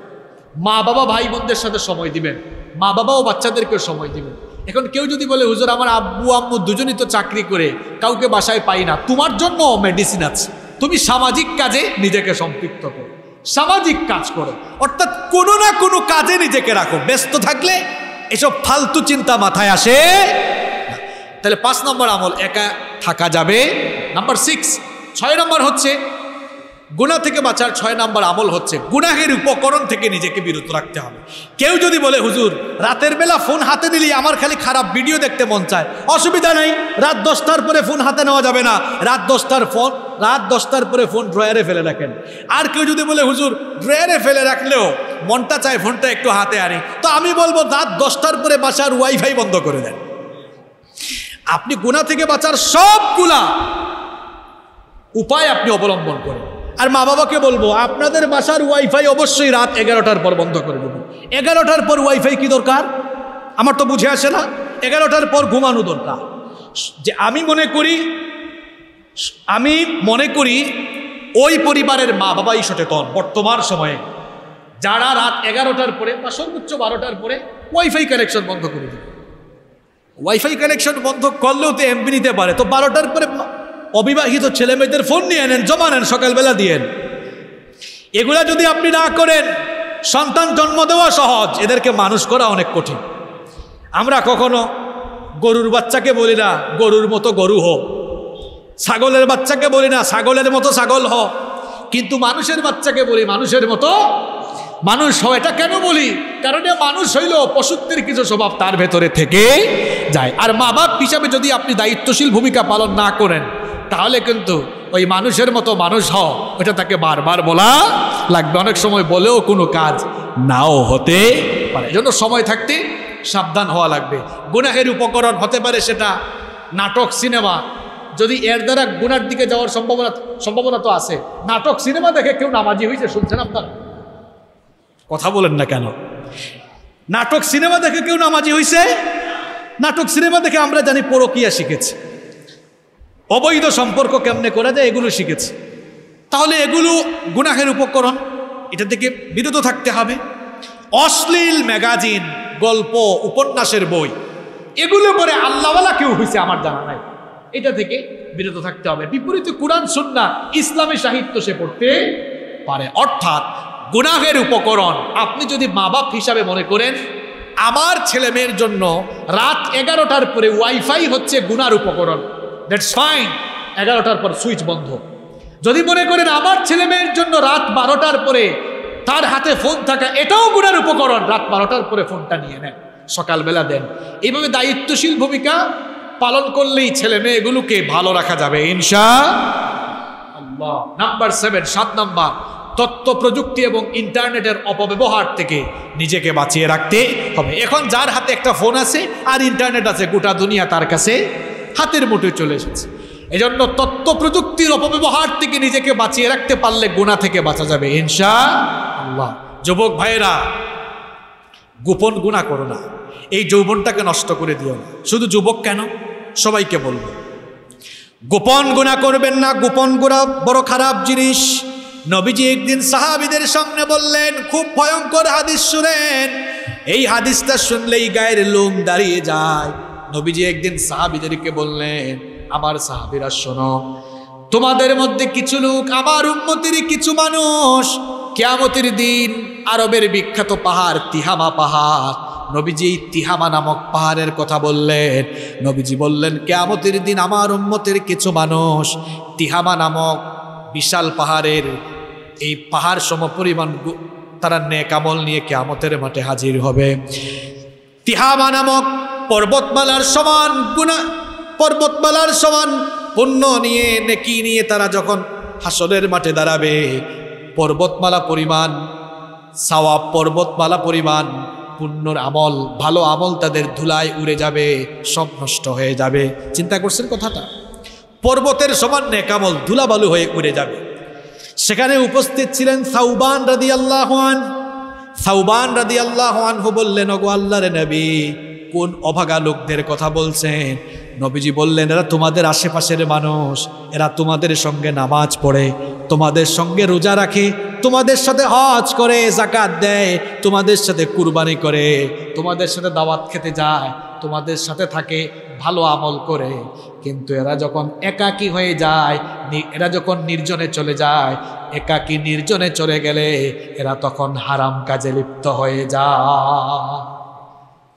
মা বাবা ভাই বোনদের সাথে সময় দিবেন মা বাবা ও বাচ্চাদেরকেও সময় দিবেন এখন কেউ যদি বলে হুজুর আমার আব্বু আম্মু দুজনই তো চাকরি করে কাউকে বাসায় পাই না তোমার জন্য মেডিসিন আছে তুমি সামাজিক কাজে নিজেকে সম্পৃক্ত করো সামাজিক কাজ করো অর্থাৎ কোনো না কোনো কাজে নিজেকে রাখো ব্যস্ত থাকলে এসব ফালতু চিন্তা মাথায় আসে তাহলে পাঁচ নম্বর আমল একা থাকা যাবে নাম্বার সিক্স ছয় নম্বর হচ্ছে গুণা থেকে বাঁচার ছয় নাম্বার আমল হচ্ছে গুনাহের উপকরণ থেকে নিজেকে বিরত রাখতে হবে কেউ যদি বলে হুজুর রাতের বেলা ফোন হাতে দিলেই আমার খালি খারাপ ভিডিও দেখতে মন চায় অসুবিধা নেই রাত দশটার পরে ফোন হাতে নেওয়া যাবে না রাত দশটার ফোন রাত দশটার পরে ফোন ড্রয়ারে ফেলে রাখেন আর কেউ যদি বলে হুজুর ড্রয়ারে ফেলে রাখলেও মনটা চায় ফোনটা একটু হাতে আনি তো আমি বলবো রাত দশটার পরে বাসার ওয়াইফাই বন্ধ করে দেন আপনি গুণা থেকে বাঁচার সবগুলা উপায় আপনি অবলম্বন করেন আর মা বাবাকে বলবো আপনাদের বাসার ওয়াইফাই অবশ্যই রাত এগারোটার পর বন্ধ করে দেবো এগারোটার পর ওয়াইফাই কি দরকার আমার তো বুঝে আসে না এগারোটার পর ঘুমানো দরকার যে আমি মনে করি আমি মনে করি ওই পরিবারের মা বাবাই সচেতন বর্তমান সময়ে যারা রাত এগারোটার পরে বা সর্বোচ্চ বারোটার পরে ওয়াইফাই কানেকশন বন্ধ করে দেবে ওয়াইফাই কানেকশন বন্ধ করলেও তো এমবি নিতে পারে তো বারোটার পরে অবিবাহিত ছেলে মেয়েদের ফোন নিয়ে নেন জমা নেন সকালবেলা দিয়েন এগুলা যদি আপনি না করেন সন্তান জন্ম দেওয়া সহজ এদেরকে মানুষ করা অনেক কঠিন আমরা কখনো গরুর বাচ্চাকে বলি না গরুর মতো গরু হো ছাগলের বাচ্চাকে বলি না ছাগলের মতো ছাগল হ কিন্তু মানুষের বাচ্চাকে বলি মানুষের মতো মানুষ হয় এটা কেন বলি কারণ মানুষ হইল পশুত্বের কিছু স্বভাব তার ভেতরে থেকে যায় আর মা বাপ হিসাবে যদি আপনি দায়িত্বশীল ভূমিকা পালন না করেন তাহলে কিন্তু ওই মানুষের মতো মানুষ হও ওটা তাকে বারবার বলা লাগবে অনেক সময় বলেও কোনো কাজ নাও হতে পারে এজন্য সময় থাকতে সাবধান হওয়া লাগবে গুনাহের উপকরণ হতে পারে সেটা নাটক সিনেমা যদি এর দ্বারা গুনার দিকে যাওয়ার সম্ভাবনা সম্ভাবনা তো আছে নাটক সিনেমা দেখে কেউ নামাজি হয়েছে শুনছেন আপনারা কথা বলেন না কেন নাটক সিনেমা দেখে কেউ নামাজি হয়েছে নাটক সিনেমা দেখে আমরা জানি পরকিয়া শিখেছে অবৈধ সম্পর্ক কেমনে করা যায় এগুলো শিখেছি তাহলে এগুলো গুনাহের উপকরণ এটা থেকে বিরত থাকতে হবে অশ্লীল ম্যাগাজিন গল্প উপন্যাসের বই এগুলো পরে আল্লাহওয়ালা কেউ হয়েছে আমার জানা নাই এটা থেকে বিরত থাকতে হবে বিপরীত কোরআন সন্না ইসলামী সাহিত্য সে পড়তে পারে অর্থাৎ গুনাহের উপকরণ আপনি যদি মা বাপ হিসাবে মনে করেন আমার ছেলে মেয়ের জন্য রাত এগারোটার পরে ওয়াইফাই হচ্ছে গুনার উপকরণ দ্যাটস ফাইন এগারোটার পর সুইচ বন্ধ যদি মনে করেন আমার ছেলে মেয়ের জন্য রাত বারোটার পরে তার হাতে ফোন থাকা এটাও গুণার উপকরণ রাত বারোটার পরে ফোনটা নিয়ে নেন সকালবেলা দেন এইভাবে দায়িত্বশীল ভূমিকা পালন করলেই ছেলে মেয়েগুলোকে ভালো রাখা যাবে ইনশা নাম্বার সেভেন সাত নাম্বার তথ্য প্রযুক্তি এবং ইন্টারনেটের অপব্যবহার থেকে নিজেকে বাঁচিয়ে রাখতে হবে এখন যার হাতে একটা ফোন আছে আর ইন্টারনেট আছে গোটা দুনিয়া তার কাছে হাতের মুঠে চলে এসেছে এই জন্য তত্ত্ব প্রযুক্তির অপব্যবহার থেকে নিজেকে বাঁচিয়ে রাখতে পারলে গোনা থেকে বাঁচা যাবে ইনশা আল্লাহ যুবক ভাইয়েরা গোপন গুণা করো না এই যৌবনটাকে নষ্ট করে দিও না শুধু যুবক কেন সবাইকে বলবে গোপন গুণা করবেন না গোপন গুণা বড় খারাপ জিনিস নবীজি একদিন সাহাবিদের সামনে বললেন খুব ভয়ঙ্কর হাদিস শুনেন এই হাদিসটা শুনলেই গায়ের লোম দাঁড়িয়ে যায় নবীজি একদিন সাহাবিদেরকে বললেন আমার সাহাবিরা শোনো তোমাদের মধ্যে কিছু লোক আমার উন্মতির কিছু মানুষ কেয়ামতের দিন আরবের বিখ্যাত পাহাড় তিহামা পাহাড় নবীজি এই তিহামা নামক পাহাড়ের কথা বললেন নবীজি বললেন কেয়ামতের দিন আমার উন্মতের কিছু মানুষ তিহামা নামক বিশাল পাহাড়ের এই পাহাড় সম পরিমাণ তারা নেকামল নিয়ে কেয়ামতের মাঠে হাজির হবে তিহামা নামক পর্বতমালার সমান গুণা পর্বতমালার সমান পণ্য নিয়ে নেকি নিয়ে তারা যখন হাসনের মাঠে দাঁড়াবে পর্বতমালা পরিমাণ সাওয়া পর্বতমালা পরিমাণ পুণ্যর আমল ভালো আমল তাদের ধুলায় উড়ে যাবে সব নষ্ট হয়ে যাবে চিন্তা করছেন কথাটা পর্বতের সমান নেকামল ধুলাবালু হয়ে উড়ে যাবে সেখানে উপস্থিত ছিলেন সাউবান রাদি আল্লাহান সাউবান রাদি আল্লাহান বললেন ওগো আল্লাহ নবী কোন অভাগা লোকদের কথা বলছেন নবীজি বললেন এরা তোমাদের আশেপাশের মানুষ এরা তোমাদের সঙ্গে নামাজ পড়ে তোমাদের সঙ্গে রোজা রাখে তোমাদের সাথে হজ করে জাকাত দেয় তোমাদের সাথে কুরবানি করে তোমাদের সাথে দাওয়াত খেতে যায় তোমাদের সাথে থাকে ভালো আমল করে কিন্তু এরা যখন একাকি হয়ে যায় এরা যখন নির্জনে চলে যায় একাকি নির্জনে চলে গেলে এরা তখন হারাম কাজে লিপ্ত হয়ে যায়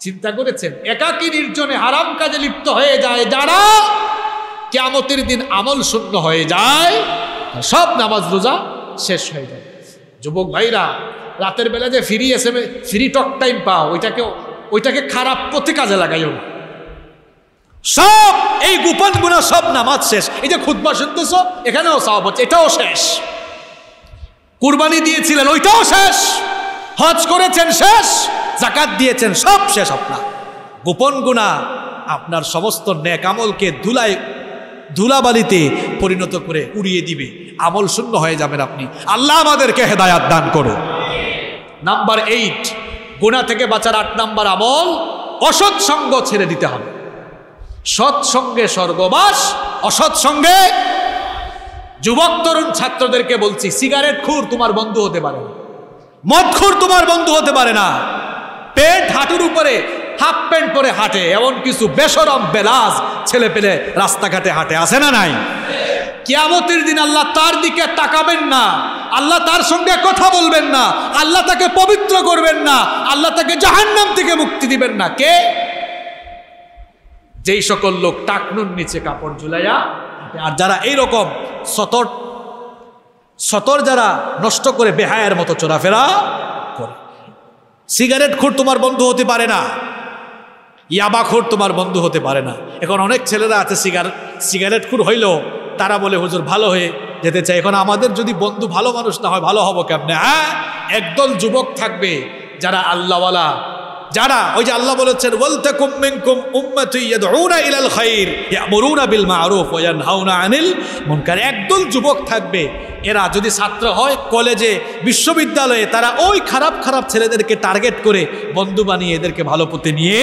চিন্তা করেছেন একাকী নির্জনে হারাম কাজে লিপ্ত হয়ে যায় যারা কেমতের দিন আমল শূন্য হয়ে যায় সব নামাজ রোজা শেষ হয়ে যায় যুবক ভাইরা রাতের বেলা যে ফ্রি এসে ফ্রি টক টাইম পাও ওইটাকে ওইটাকে খারাপ পথে কাজে লাগাইও না সব এই গোপন গুণা সব নামাজ শেষ এই যে খুদ্া শুনতেছ এখানেও সব হচ্ছে এটাও শেষ কুরবানি দিয়েছিলেন ওইটাও শেষ হজ করেছেন শেষ জাকাত দিয়েছেন সব শেষ আপনার গোপন গুণা আপনার সমস্ত ন্যাক আমলকে ধুলায় ধুলাবালিতে পরিণত করে উড়িয়ে দিবে আমল শূন্য হয়ে যাবেন আপনি আল্লাহ আমাদেরকে হেদায়াত দান করো নাম্বার এইট গুণা থেকে বাঁচার আট নাম্বার আমল অসৎ সঙ্গ ছেড়ে দিতে হবে সৎসঙ্গে স্বর্গবাস অসৎ সঙ্গে যুবক তরুণ ছাত্রদেরকে বলছি সিগারেট খুর তোমার বন্ধু হতে পারে না মক্ষর তোমার বন্ধু হতে পারে না পেট হাঁটুর উপরে হাফ প্যান্ট পরে হাঁটে এমন কিছু বেসরম বেলাজ ছেলে পেলে রাস্তাঘাটে হাঁটে আছে না নাই কিয়ামতের দিন আল্লাহ তার দিকে তাকাবেন না আল্লাহ তার সঙ্গে কথা বলবেন না আল্লাহ তাকে পবিত্র করবেন না আল্লাহ তাকে জাহান্নাম থেকে মুক্তি দিবেন না কে যেই সকল লোক টাকনুর নিচে কাপড় ঝুলাইয়া আর যারা এইরকম সতর্ক সতর যারা নষ্ট করে বেহায়ের মতো চোরাফেরা করে সিগারেট খুঁড় তোমার বন্ধু হতে পারে না ইয়াবা খুঁড় তোমার বন্ধু হতে পারে না এখন অনেক ছেলেরা আছে সিগার সিগারেট খুঁড় হইলেও তারা বলে হুজুর ভালো হয়ে যেতে চাই এখন আমাদের যদি বন্ধু ভালো মানুষ না হয় ভালো হবো কেমনে হ্যাঁ একদল যুবক থাকবে যারা আল্লাহওয়ালা যারা ওই যে আল্লাহ বলেছেন ওয়ালতা কুমিনকুম উম্মাতুন ইয়াদউনা ইলাল খাইর ইয়ামুরুনা বিল মারুফ ওয়া ইয়ানহাউনা আনিল মুনকার একদল যুবক থাকবে এরা যদি ছাত্র হয় কলেজে বিশ্ববিদ্যালয়ে তারা ওই খারাপ খারাপ ছেলেদেরকে টার্গেট করে বন্ধু বানিয়ে এদেরকে ভালো পথে নিয়ে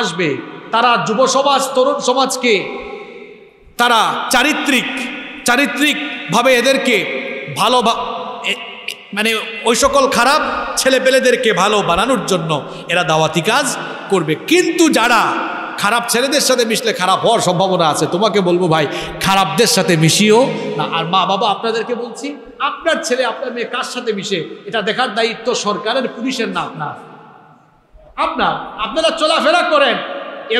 আসবে তারা যুব সমাজ তরুণ সমাজকে তারা চারিত্রিক চারিত্রিকভাবে এদেরকে ভালো মানে ওই সকল খারাপ ছেলে পেলেদেরকে ভালো বানানোর জন্য এরা দাওয়াতি কাজ করবে কিন্তু যারা খারাপ ছেলেদের সাথে মিশলে খারাপ হওয়ার সম্ভাবনা আছে তোমাকে বলবো ভাই খারাপদের সাথে মিশিও না আর মা বাবা আপনাদেরকে বলছি আপনার ছেলে আপনার মেয়ে কার সাথে মিশে এটা দেখার দায়িত্ব সরকারের পুলিশের না আপনার আপনার আপনারা চলাফেরা করেন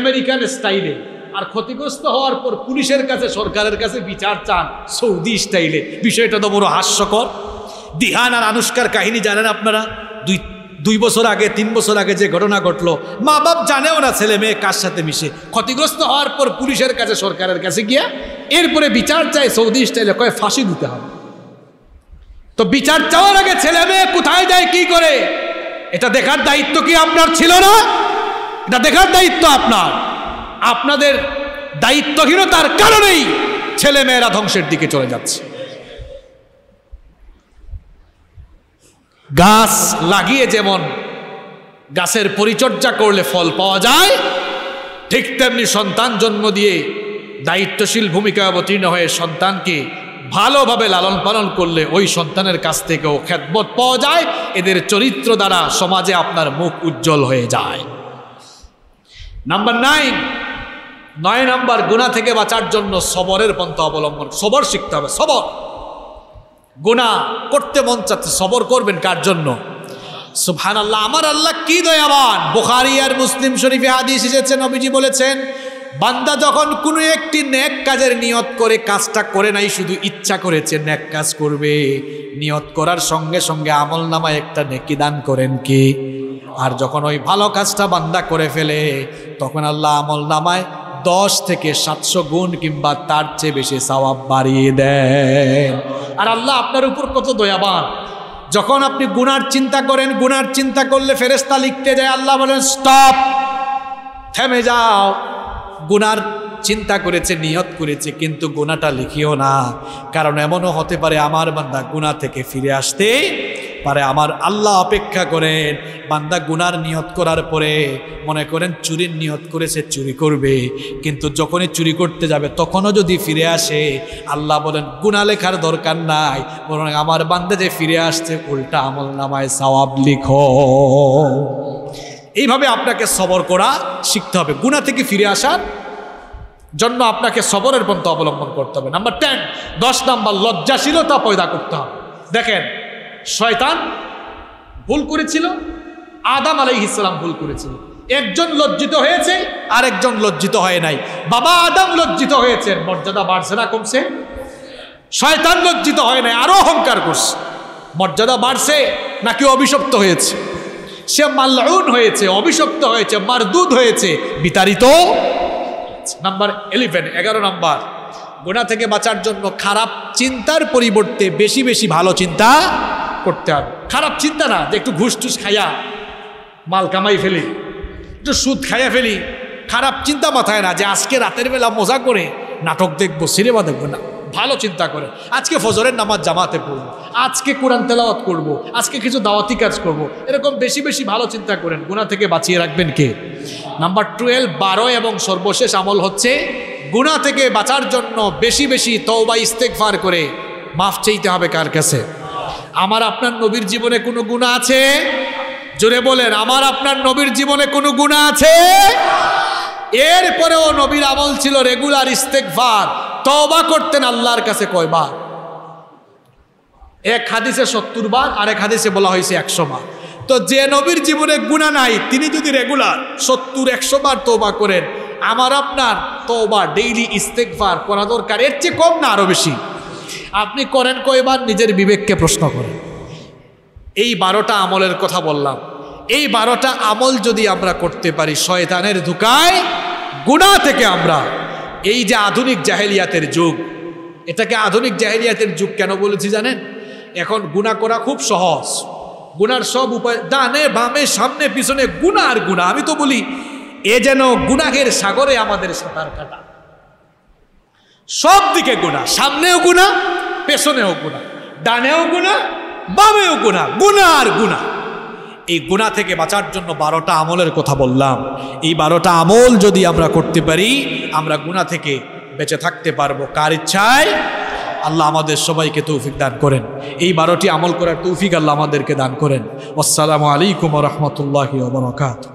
আমেরিকান স্টাইলে আর ক্ষতিগ্রস্ত হওয়ার পর পুলিশের কাছে সরকারের কাছে বিচার চান সৌদি স্টাইলে বিষয়টা তো বড় হাস্যকর দিহান আর আনুষ্কার কাহিনী জানেন আপনারা দুই দুই বছর আগে তিন বছর আগে যে ঘটনা ঘটলো মা বাপ জানেও না ছেলে মেয়ে কার সাথে মিশে ক্ষতিগ্রস্ত হওয়ার পর পুলিশের কাছে সরকারের কাছে গিয়া এরপরে বিচার চায় সৌদি স্টাইলে কয়ে ফাঁসি দিতে হবে তো বিচার চাওয়ার আগে ছেলে মেয়ে কোথায় যায় কি করে এটা দেখার দায়িত্ব কি আপনার ছিল না এটা দেখার দায়িত্ব আপনার আপনাদের দায়িত্বহীনতার কারণেই ছেলে মেয়েরা ধ্বংসের দিকে চলে যাচ্ছে গাছ লাগিয়ে যেমন গাছের পরিচর্যা করলে ফল পাওয়া যায় ঠিক তেমনি সন্তান জন্ম দিয়ে দায়িত্বশীল ভূমিকা অবতীর্ণ হয়ে সন্তানকে ভালোভাবে লালন পালন করলে ওই সন্তানের কাছ থেকেও খ্যাতবোধ পাওয়া যায় এদের চরিত্র দ্বারা সমাজে আপনার মুখ উজ্জ্বল হয়ে যায় নাম্বার নাইন নয় নাম্বার গুণা থেকে বাঁচার জন্য সবরের পন্থা অবলম্বন সবর শিখতে হবে সবর গুণা করতে মন চাচ্ছে সবর করবেন কার জন্য সুফহান আল্লাহ আমার আল্লাহ কি দয়াবান বোখারি আর মুসলিম শরীফে হাদিস এসেছেন অভিজি বলেছেন বান্দা যখন কোনো একটি ন্যাক কাজের নিয়ত করে কাজটা করে নাই শুধু ইচ্ছা করেছে ন্যাক কাজ করবে নিয়ত করার সঙ্গে সঙ্গে আমল নামায় একটা নেকি দান করেন কি আর যখন ওই ভালো কাজটা বান্দা করে ফেলে তখন আল্লাহ আমল নামায় দশ থেকে সাতশো গুণ কিংবা তার চেয়ে বেশি সবাব বাড়িয়ে দেয় আর আল্লাহ আপনার উপর কত দয়াবান যখন আপনি গুনার চিন্তা করেন গুনার চিন্তা করলে ফেরেস্তা লিখতে যায় আল্লাহ বলেন স্টপ থেমে যাও গুনার চিন্তা করেছে নিয়ত করেছে কিন্তু গুণাটা লিখিও না কারণ এমনও হতে পারে আমার বান্দা গুণা থেকে ফিরে আসতে পারে আমার আল্লাহ অপেক্ষা করেন বান্দা গুনার নিয়ত করার পরে মনে করেন চুরির নিয়ত করে সে চুরি করবে কিন্তু যখনই চুরি করতে যাবে তখনও যদি ফিরে আসে আল্লাহ বলেন গুণা লেখার দরকার নাই বরং আমার বান্দা যে ফিরে আসছে উল্টা আমল নামায় সওয়াব লিখ এইভাবে আপনাকে সবর করা শিখতে হবে গুণা থেকে ফিরে আসার জন্য আপনাকে সবরের পন্থা অবলম্বন করতে হবে নাম্বার টেন দশ নাম্বার লজ্জাশীলতা পয়দা করতে হবে দেখেন শয়তান ভুল করেছিল আদাম আলাই ইসলাম ভুল করেছিল একজন লজ্জিত হয়েছে আর একজন লজ্জিত হয় নাই বাবা আদাম লজ্জিত হয়েছে মর্যাদা বাড়ছে না কমছে শয়তান লজ্জিত হয় নাই আরও অহংকার করছে মর্যাদা বাড়ছে নাকি অভিশপ্ত হয়েছে সে মাল্লাউন হয়েছে অভিশপ্ত হয়েছে মারদুদ হয়েছে বিতাড়িত নাম্বার ইলেভেন এগারো নাম্বার গোনা থেকে বাঁচার জন্য খারাপ চিন্তার পরিবর্তে বেশি বেশি ভালো চিন্তা করতে হবে খারাপ চিন্তা না যে একটু ঘুষ টুস খাইয়া মাল কামাই ফেলি একটু সুদ খাইয়া ফেলি খারাপ চিন্তা মাথায় না যে আজকে রাতের বেলা মজা করে নাটক দেখব সিনেমা দেখবো না ভালো চিন্তা করে আজকে ফজরের নামাজ জামাতে পড়বো আজকে কোরআন তেলাওয়াত করব। আজকে কিছু দাওয়াতি কাজ করব। এরকম বেশি বেশি ভালো চিন্তা করেন গুণা থেকে বাঁচিয়ে রাখবেন কে নাম্বার টুয়েলভ বারো এবং সর্বশেষ আমল হচ্ছে গুণা থেকে বাঁচার জন্য বেশি বেশি তৌবা ইস্তেকফার করে মাফ চাইতে হবে কার কাছে আমার আপনার নবীর জীবনে কোনো গুণা আছে জোরে বলেন আমার আপনার নবীর জীবনে কোনো গুণা আছে এরপরেও নবীর আমল ছিল রেগুলার ভার তবা করতেন আল্লাহর কাছে কয়বার এক হাদিসে সত্তর বার আরেক হাদিসে বলা হয়েছে একশো বার তো যে নবীর জীবনে গুণা নাই তিনি যদি রেগুলার সত্তর একশো বার তোবা করেন আমার আপনার তোবা ডেইলি ভার করা দরকার এর চেয়ে কম না আরও বেশি আপনি করেন কয়বার নিজের বিবেককে প্রশ্ন করেন এই বারোটা আমলের কথা বললাম এই বারোটা আমল যদি আমরা করতে পারি শয়তানের ধুকায় গুণা থেকে আমরা এই যে আধুনিক জাহেলিয়াতের যুগ এটাকে আধুনিক জাহেলিয়াতের যুগ কেন বলেছি জানেন এখন গুণা করা খুব সহজ গুনার সব উপায় ডানে বামে সামনে পিছনে গুণা আর গুণা আমি তো বলি এ যেন গুনাহের সাগরে আমাদের সাঁতার কাটা সব দিকে গুণা সামনেও গুণা পেছনেও গুণা ডানেও গুণা বামেও গুণা গুণা আর গুণা এই গুণা থেকে বাঁচার জন্য বারোটা আমলের কথা বললাম এই বারোটা আমল যদি আমরা করতে পারি আমরা গুণা থেকে বেঁচে থাকতে পারবো কার ইচ্ছায় আল্লাহ আমাদের সবাইকে তৌফিক দান করেন এই বারোটি আমল করার তৌফিক আল্লাহ আমাদেরকে দান করেন আসসালামু আলাইকুম রহমতুল্লাহ বরকাত